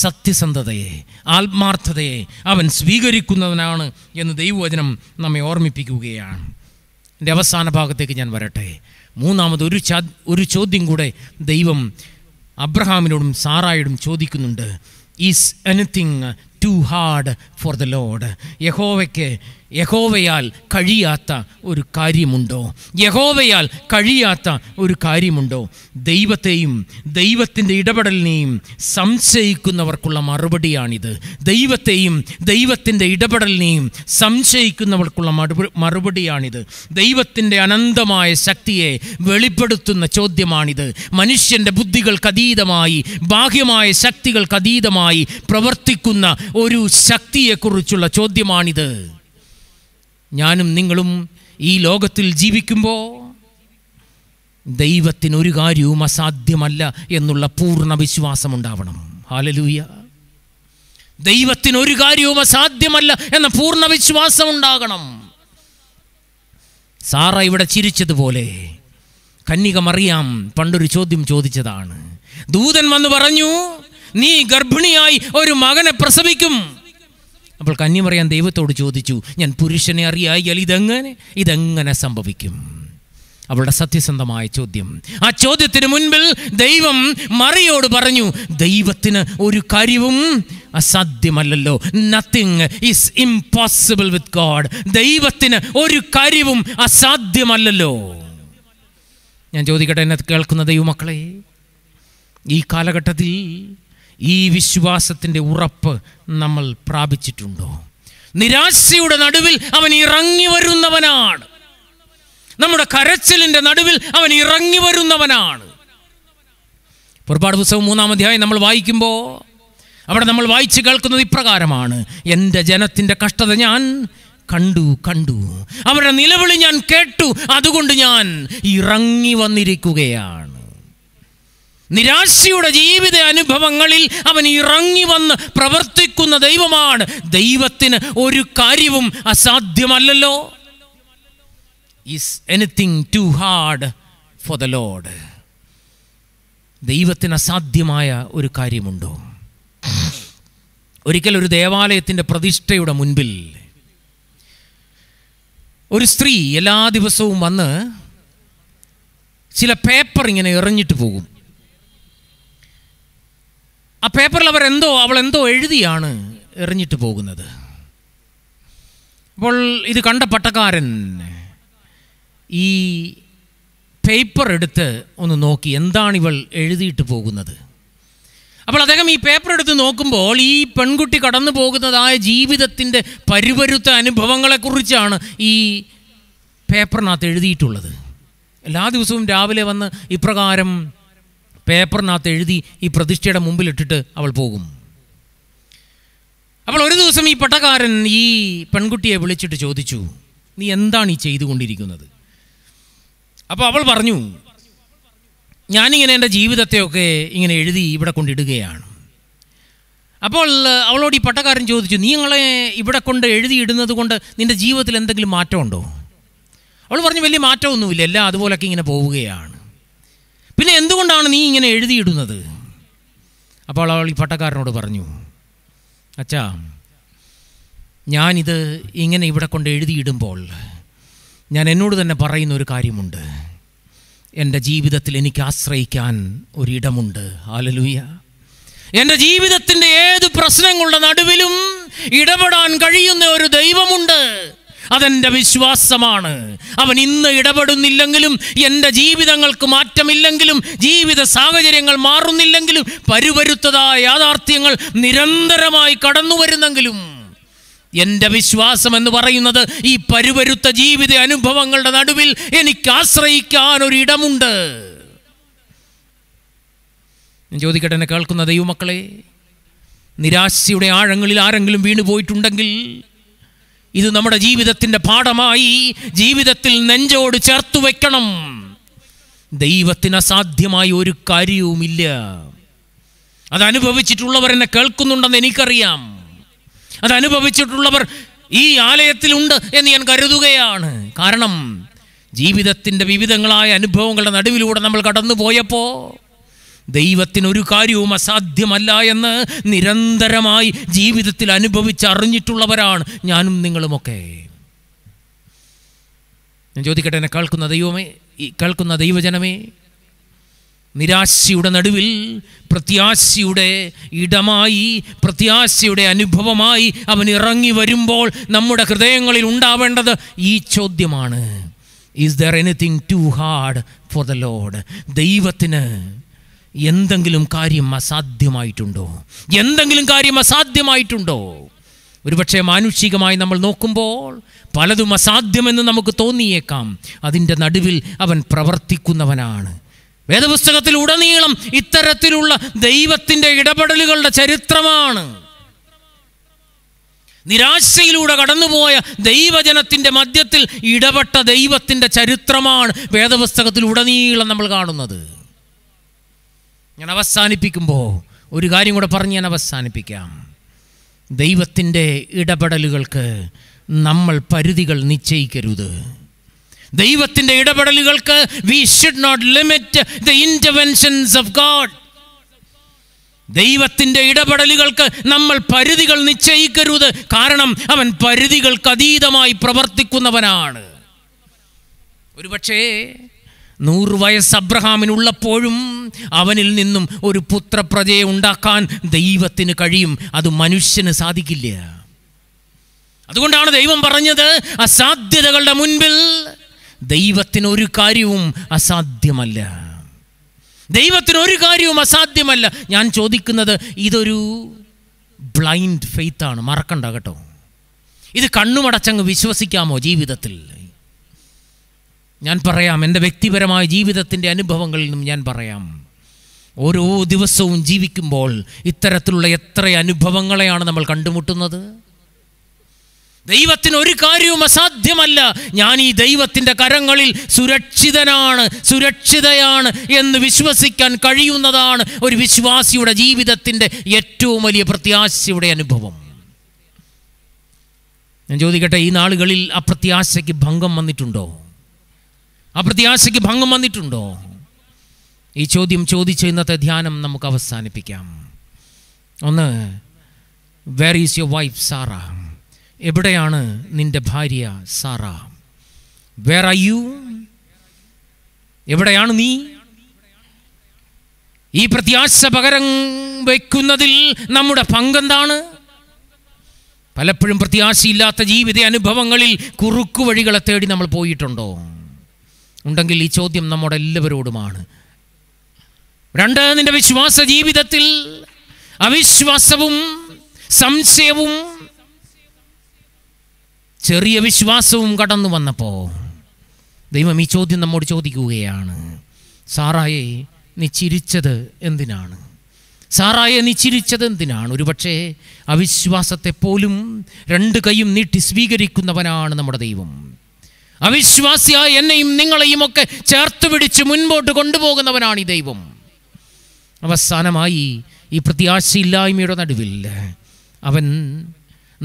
സത്യസന്ധതയെ ആത്മാർത്ഥതയെ അവൻ സ്വീകരിക്കുന്നവനാണ് എന്ന് ദൈവവചനം നമ്മെ ഓർമ്മിപ്പിക്കുകയാണ് എൻ്റെ അവസാന ഭാഗത്തേക്ക് ഞാൻ വരട്ടെ മൂന്നാമത് ഒരു ഒരു ചോദ്യം കൂടെ ദൈവം അബ്രഹാമിനോടും സാറായോടും ചോദിക്കുന്നുണ്ട് is anything too hard for the Lord യഹോവയ്ക്ക് യഹോവയാൽ കഴിയാത്ത ഒരു കാര്യമുണ്ടോ യഹോവയാൽ കഴിയാത്ത ഒരു കാര്യമുണ്ടോ ദൈവത്തെയും ദൈവത്തിൻ്റെ ഇടപെടലിനെയും സംശയിക്കുന്നവർക്കുള്ള മറുപടിയാണിത് ദൈവത്തെയും ദൈവത്തിൻ്റെ ഇടപെടലിനെയും സംശയിക്കുന്നവർക്കുള്ള മറുപടിയാണിത് ദൈവത്തിൻ്റെ അനന്തമായ ശക്തിയെ വെളിപ്പെടുത്തുന്ന ചോദ്യമാണിത് മനുഷ്യൻ്റെ അതീതമായി ബാഹ്യമായ അതീതമായി പ്രവർത്തിക്കുന്ന ഒരു ശക്തിയെ ശക്തിയെക്കുറിച്ചുള്ള ചോദ്യമാണിത് ഞാനും നിങ്ങളും ഈ ലോകത്തിൽ ജീവിക്കുമ്പോൾ ദൈവത്തിന് ഒരു കാര്യവും അസാധ്യമല്ല എന്നുള്ള പൂർണ്ണ വിശ്വാസമുണ്ടാവണം ഹാലലൂയ ദൈവത്തിന് ഒരു കാര്യവും അസാധ്യമല്ല എന്ന പൂർണ്ണ വിശ്വാസം ഉണ്ടാകണം സാറ ഇവിടെ ചിരിച്ചതുപോലെ കന്യക മറിയാം പണ്ടൊരു ചോദ്യം ചോദിച്ചതാണ് ദൂതൻ വന്ന് പറഞ്ഞു നീ ഗർഭിണിയായി ഒരു മകനെ പ്രസവിക്കും അപ്പോൾ കന്യമറിയാൻ ദൈവത്തോട് ചോദിച്ചു ഞാൻ പുരുഷനെ അറിയായാൽ ഇതെങ്ങനെ ഇതെങ്ങനെ സംഭവിക്കും അവളുടെ സത്യസന്ധമായ ചോദ്യം ആ ചോദ്യത്തിന് മുൻപിൽ ദൈവം മറിയോട് പറഞ്ഞു ദൈവത്തിന് ഒരു കാര്യവും അസാധ്യമല്ലല്ലോ nothing is impossible with God ദൈവത്തിന് ഒരു കാര്യവും അസാധ്യമല്ലല്ലോ ഞാൻ ചോദിക്കട്ടെ എന്നെ കേൾക്കുന്ന ദൈവമക്കളെ ഈ കാലഘട്ടത്തിൽ ഈ വിശ്വാസത്തിൻ്റെ ഉറപ്പ് നമ്മൾ പ്രാപിച്ചിട്ടുണ്ടോ നിരാശയുടെ നടുവിൽ അവൻ ഇറങ്ങി വരുന്നവനാണ് നമ്മുടെ കരച്ചിലിൻ്റെ നടുവിൽ അവൻ ഇറങ്ങി വരുന്നവനാണ് പുറപ്പാട് പുസ്തകം മൂന്നാം അധ്യായം നമ്മൾ വായിക്കുമ്പോൾ അവിടെ നമ്മൾ വായിച്ച് കേൾക്കുന്നത് ഇപ്രകാരമാണ് എൻ്റെ ജനത്തിൻ്റെ കഷ്ടത ഞാൻ കണ്ടു കണ്ടു അവരുടെ നിലവിളി ഞാൻ കേട്ടു അതുകൊണ്ട് ഞാൻ ഇറങ്ങി വന്നിരിക്കുകയാണ് നിരാശയുടെ ജീവിത അനുഭവങ്ങളിൽ അവൻ ഇറങ്ങി വന്ന് പ്രവർത്തിക്കുന്ന ദൈവമാണ് ദൈവത്തിന് ഒരു കാര്യവും അസാധ്യമല്ലല്ലോ is anything too hard for the Lord ദൈവത്തിന് അസാധ്യമായ ഒരു കാര്യമുണ്ടോ ഒരിക്കൽ ഒരു ദേവാലയത്തിൻ്റെ പ്രതിഷ്ഠയുടെ മുൻപിൽ ഒരു സ്ത്രീ എല്ലാ ദിവസവും വന്ന് ചില പേപ്പർ ഇങ്ങനെ എറിഞ്ഞിട്ട് പോകും ആ പേപ്പറിൽ അവർ എന്തോ അവൾ എന്തോ എഴുതിയാണ് എറിഞ്ഞിട്ട് പോകുന്നത് അപ്പോൾ ഇത് കണ്ട പട്ടക്കാരൻ ഈ പേപ്പർ എടുത്ത് ഒന്ന് നോക്കി എന്താണിവൾ എഴുതിയിട്ട് പോകുന്നത് അപ്പോൾ അദ്ദേഹം ഈ പേപ്പർ എടുത്ത് നോക്കുമ്പോൾ ഈ പെൺകുട്ടി കടന്നു പോകുന്നതായ ജീവിതത്തിൻ്റെ പരുവരുത്ത അനുഭവങ്ങളെക്കുറിച്ചാണ് ഈ പേപ്പറിനകത്ത് എഴുതിയിട്ടുള്ളത് എല്ലാ ദിവസവും രാവിലെ വന്ന് ഇപ്രകാരം പേപ്പറിനകത്ത് എഴുതി ഈ പ്രതിഷ്ഠയുടെ മുമ്പിലിട്ടിട്ട് അവൾ പോകും അപ്പോൾ ഒരു ദിവസം ഈ പട്ടക്കാരൻ ഈ പെൺകുട്ടിയെ വിളിച്ചിട്ട് ചോദിച്ചു നീ എന്താണ് ഈ ചെയ്തുകൊണ്ടിരിക്കുന്നത് അപ്പോൾ അവൾ പറഞ്ഞു ഞാനിങ്ങനെ എൻ്റെ ജീവിതത്തെയൊക്കെ ഇങ്ങനെ എഴുതി ഇവിടെ കൊണ്ടിടുകയാണ് അപ്പോൾ അവളോട് ഈ പട്ടക്കാരൻ ചോദിച്ചു നീ ഇവിടെ കൊണ്ട് എഴുതിയിടുന്നത് കൊണ്ട് നിൻ്റെ ജീവിതത്തിൽ എന്തെങ്കിലും മാറ്റമുണ്ടോ അവൾ പറഞ്ഞു വലിയ മാറ്റമൊന്നുമില്ല എല്ലാം അതുപോലൊക്കെ ഇങ്ങനെ പോവുകയാണ് പിന്നെ എന്തുകൊണ്ടാണ് നീ ഇങ്ങനെ എഴുതിയിടുന്നത് അപ്പോൾ അവൾ ഈ പട്ടക്കാരനോട് പറഞ്ഞു അച്ഛാ ഞാനിത് ഇങ്ങനെ ഇവിടെ കൊണ്ട് എഴുതിയിടുമ്പോൾ ഞാൻ എന്നോട് തന്നെ പറയുന്ന ഒരു കാര്യമുണ്ട് എൻ്റെ ജീവിതത്തിൽ എനിക്ക് ആശ്രയിക്കാൻ ഒരിടമുണ്ട് ആലലൂയ എൻ്റെ ജീവിതത്തിൻ്റെ ഏത് പ്രശ്നങ്ങളുടെ നടുവിലും ഇടപെടാൻ കഴിയുന്ന ഒരു ദൈവമുണ്ട് അതെന്റെ വിശ്വാസമാണ് അവൻ ഇന്ന് ഇടപെടുന്നില്ലെങ്കിലും എൻ്റെ ജീവിതങ്ങൾക്ക് മാറ്റമില്ലെങ്കിലും ജീവിത സാഹചര്യങ്ങൾ മാറുന്നില്ലെങ്കിലും പരുവരുത്തതായ യാഥാർത്ഥ്യങ്ങൾ നിരന്തരമായി കടന്നു വരുന്നെങ്കിലും എൻ്റെ വിശ്വാസം എന്ന് പറയുന്നത് ഈ പരുവരുത്ത ജീവിത അനുഭവങ്ങളുടെ നടുവിൽ എനിക്ക് ആശ്രയിക്കാൻ ഒരിടമുണ്ട് ഞാൻ ചോദിക്കട്ടെ എന്നെ കേൾക്കുന്ന ദൈവമക്കളെ നിരാശയുടെ ആഴങ്ങളിൽ ആരെങ്കിലും വീണുപോയിട്ടുണ്ടെങ്കിൽ പോയിട്ടുണ്ടെങ്കിൽ ഇത് നമ്മുടെ ജീവിതത്തിൻ്റെ പാഠമായി ജീവിതത്തിൽ നെഞ്ചോട് ചേർത്തു വയ്ക്കണം ദൈവത്തിന് അസാധ്യമായ ഒരു കാര്യവുമില്ല അത് അനുഭവിച്ചിട്ടുള്ളവർ എന്നെ കേൾക്കുന്നുണ്ടെന്ന് എനിക്കറിയാം അത് അനുഭവിച്ചിട്ടുള്ളവർ ഈ ആലയത്തിലുണ്ട് എന്ന് ഞാൻ കരുതുകയാണ് കാരണം ജീവിതത്തിൻ്റെ വിവിധങ്ങളായ അനുഭവങ്ങളുടെ നടുവിലൂടെ നമ്മൾ കടന്നു പോയപ്പോൾ ദൈവത്തിനൊരു കാര്യവും അസാധ്യമല്ല എന്ന് നിരന്തരമായി ജീവിതത്തിൽ അനുഭവിച്ചറിഞ്ഞിട്ടുള്ളവരാണ് ഞാനും നിങ്ങളുമൊക്കെ ഞാൻ ചോദിക്കട്ടെ എന്നെ കേൾക്കുന്ന ദൈവമേ കേൾക്കുന്ന ദൈവജനമേ നിരാശയുടെ നടുവിൽ പ്രത്യാശയുടെ ഇടമായി പ്രത്യാശയുടെ അനുഭവമായി അവൻ ഇറങ്ങി വരുമ്പോൾ നമ്മുടെ ഹൃദയങ്ങളിൽ ഉണ്ടാവേണ്ടത് ഈ ചോദ്യമാണ് is there anything too hard for the Lord ദൈവത്തിന് എന്തെങ്കിലും കാര്യം അസാധ്യമായിട്ടുണ്ടോ എന്തെങ്കിലും കാര്യം അസാധ്യമായിട്ടുണ്ടോ ഒരുപക്ഷെ മാനുഷികമായി നമ്മൾ നോക്കുമ്പോൾ പലതും അസാധ്യമെന്ന് നമുക്ക് തോന്നിയേക്കാം അതിൻ്റെ നടുവിൽ അവൻ പ്രവർത്തിക്കുന്നവനാണ് വേദപുസ്തകത്തിൽ ഉടനീളം ഇത്തരത്തിലുള്ള ദൈവത്തിൻ്റെ ഇടപെടലുകളുടെ ചരിത്രമാണ് നിരാശയിലൂടെ കടന്നുപോയ ദൈവജനത്തിൻ്റെ മധ്യത്തിൽ ഇടപെട്ട ദൈവത്തിൻ്റെ ചരിത്രമാണ് വേദപുസ്തകത്തിൽ ഉടനീളം നമ്മൾ കാണുന്നത് ഞാൻ അവസാനിപ്പിക്കുമ്പോൾ ഒരു കാര്യം കൂടെ പറഞ്ഞ് ഞാൻ അവസാനിപ്പിക്കാം ദൈവത്തിൻ്റെ ഇടപെടലുകൾക്ക് നമ്മൾ പരിധികൾ നിശ്ചയിക്കരുത് ദൈവത്തിൻ്റെ ഇടപെടലുകൾക്ക് we should not limit the interventions of God ദൈവത്തിൻ്റെ ഇടപെടലുകൾക്ക് നമ്മൾ പരിധികൾ നിശ്ചയിക്കരുത് കാരണം അവൻ പരിധികൾക്ക് അതീതമായി പ്രവർത്തിക്കുന്നവനാണ് ഒരുപക്ഷേ നൂറ് വയസ്സ് അബ്രഹാമിനുള്ളപ്പോഴും അവനിൽ നിന്നും ഒരു പുത്രപ്രജയെ ഉണ്ടാക്കാൻ ദൈവത്തിന് കഴിയും അത് മനുഷ്യന് സാധിക്കില്ല അതുകൊണ്ടാണ് ദൈവം പറഞ്ഞത് അസാധ്യതകളുടെ മുൻപിൽ ദൈവത്തിന് ഒരു കാര്യവും അസാധ്യമല്ല ദൈവത്തിന് ഒരു കാര്യവും അസാധ്യമല്ല ഞാൻ ചോദിക്കുന്നത് ഇതൊരു ബ്ലൈൻഡ് ഫെയ്ത്താണ് മറക്കണ്ട കേട്ടോ ഇത് കണ്ണുമടച്ചങ്ങ് വിശ്വസിക്കാമോ ജീവിതത്തിൽ ഞാൻ പറയാം എൻ്റെ വ്യക്തിപരമായ ജീവിതത്തിൻ്റെ അനുഭവങ്ങളിൽ നിന്നും ഞാൻ പറയാം ഓരോ ദിവസവും ജീവിക്കുമ്പോൾ ഇത്തരത്തിലുള്ള എത്ര അനുഭവങ്ങളെയാണ് നമ്മൾ കണ്ടുമുട്ടുന്നത് ദൈവത്തിന് ഒരു കാര്യവും അസാധ്യമല്ല ഞാൻ ഈ ദൈവത്തിൻ്റെ കരങ്ങളിൽ സുരക്ഷിതനാണ് സുരക്ഷിതയാണ് എന്ന് വിശ്വസിക്കാൻ കഴിയുന്നതാണ് ഒരു വിശ്വാസിയുടെ ജീവിതത്തിൻ്റെ ഏറ്റവും വലിയ പ്രത്യാശയുടെ അനുഭവം ഞാൻ ചോദിക്കട്ടെ ഈ നാളുകളിൽ അപ്രത്യാശയ്ക്ക് ഭംഗം വന്നിട്ടുണ്ടോ ആ പ്രത്യാശയ്ക്ക് ഭംഗം വന്നിട്ടുണ്ടോ ഈ ചോദ്യം ചോദിച്ച ഇന്നത്തെ ധ്യാനം നമുക്ക് അവസാനിപ്പിക്കാം ഒന്ന് where is your wife Sarah എവിടെയാണ് നിൻ്റെ ഭാര്യ സാറ വേർ ആർ യു എവിടെയാണ് നീ ഈ പ്രത്യാശ പകരം വയ്ക്കുന്നതിൽ നമ്മുടെ പങ്കെന്താണ് പലപ്പോഴും പ്രത്യാശയില്ലാത്ത ജീവിത അനുഭവങ്ങളിൽ കുറുക്കു വഴികളെ തേടി നമ്മൾ പോയിട്ടുണ്ടോ ഉണ്ടെങ്കിൽ ഈ ചോദ്യം നമ്മുടെ എല്ലാവരോടുമാണ് രണ്ട് നിന്റെ വിശ്വാസ ജീവിതത്തിൽ അവിശ്വാസവും സംശയവും ചെറിയ വിശ്വാസവും കടന്നു വന്നപ്പോൾ ദൈവം ഈ ചോദ്യം നമ്മോട് ചോദിക്കുകയാണ് സാറായെ നീ ചിരിച്ചത് എന്തിനാണ് സാറായെ നീ ചിരിച്ചത് എന്തിനാണ് ഒരുപക്ഷെ അവിശ്വാസത്തെപ്പോലും രണ്ട് കൈയും നീട്ടി സ്വീകരിക്കുന്നവനാണ് നമ്മുടെ ദൈവം അവിശ്വാസിയായ എന്നെയും നിങ്ങളെയും ഒക്കെ ചേർത്ത് പിടിച്ച് മുൻപോട്ട് കൊണ്ടുപോകുന്നവനാണ് ഈ ദൈവം അവസാനമായി ഈ പ്രത്യാശയില്ലായ്മയുടെ നടുവിൽ അവൻ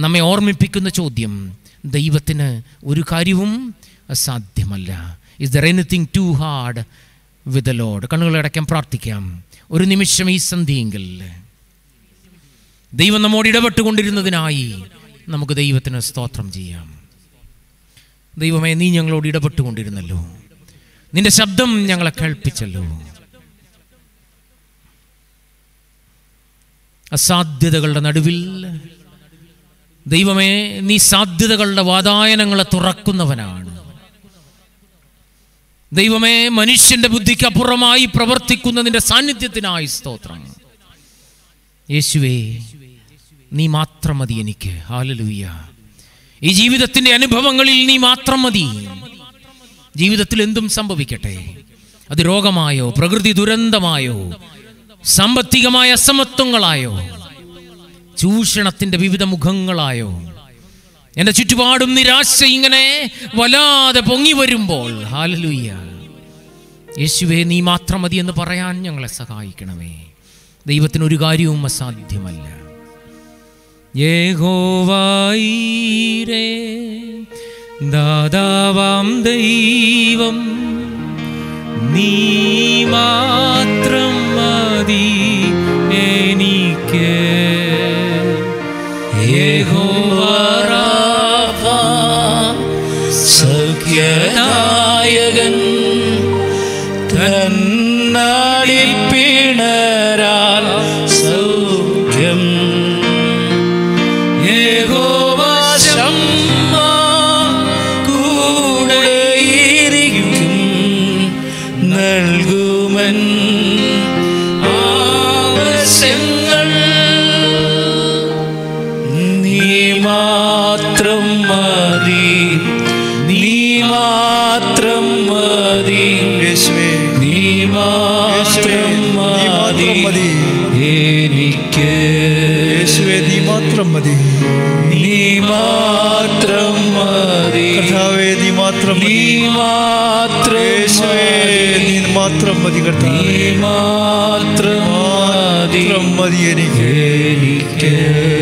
നമ്മെ ഓർമ്മിപ്പിക്കുന്ന ചോദ്യം ദൈവത്തിന് ഒരു കാര്യവും സാധ്യമല്ല is there anything too hard with Lord കണ്ണുകളടക്കം പ്രാർത്ഥിക്കാം ഒരു നിമിഷം ഈ സന്ധിയെങ്കിൽ ദൈവം നമ്മോട് ഇടപെട്ടുകൊണ്ടിരുന്നതിനായി നമുക്ക് ദൈവത്തിന് സ്തോത്രം ചെയ്യാം ദൈവമേ നീ ഞങ്ങളോട് ഇടപെട്ടുകൊണ്ടിരുന്നല്ലോ നിന്റെ ശബ്ദം ഞങ്ങളെ കേൾപ്പിച്ചല്ലോ അസാധ്യതകളുടെ നടുവിൽ ദൈവമേ നീ സാധ്യതകളുടെ വാതായനങ്ങളെ തുറക്കുന്നവനാണ് ദൈവമേ മനുഷ്യന്റെ ബുദ്ധിക്ക് അപ്പുറമായി പ്രവർത്തിക്കുന്നതിന്റെ സാന്നിധ്യത്തിനായി സ്തോത്രം യേശുവേ നീ മാത്രം മതി എനിക്ക് ഹാലലൂയ്യ ഈ ജീവിതത്തിന്റെ അനുഭവങ്ങളിൽ നീ മാത്രം മതി ജീവിതത്തിൽ എന്തും സംഭവിക്കട്ടെ അത് രോഗമായോ പ്രകൃതി ദുരന്തമായോ സാമ്പത്തികമായ അസമത്വങ്ങളായോ ചൂഷണത്തിന്റെ വിവിധ മുഖങ്ങളായോ എന്റെ ചുറ്റുപാടും നിരാശ ഇങ്ങനെ വല്ലാതെ പൊങ്ങി വരുമ്പോൾ ഹാലലുയ്യ യേശുവേ നീ മാത്രം മതി എന്ന് പറയാൻ ഞങ്ങളെ സഹായിക്കണമേ ഒരു കാര്യവും അസാധ്യമല്ല യഹോവായിരേ ദാതാവാം ദൈവം നീ മാത്രം മതി എനിക്ക് യഹോവാ സഖ്യദായകൻ മതി നീ മാത്രം മതി കർത്താവേ നീ മാത്രം മതി നീ മാത്രമേ നീ മാത്രം മതി കർത്താവേ നീ മാത്രം മതി മാത്രം മതി എനിക്ക് എനിക്ക്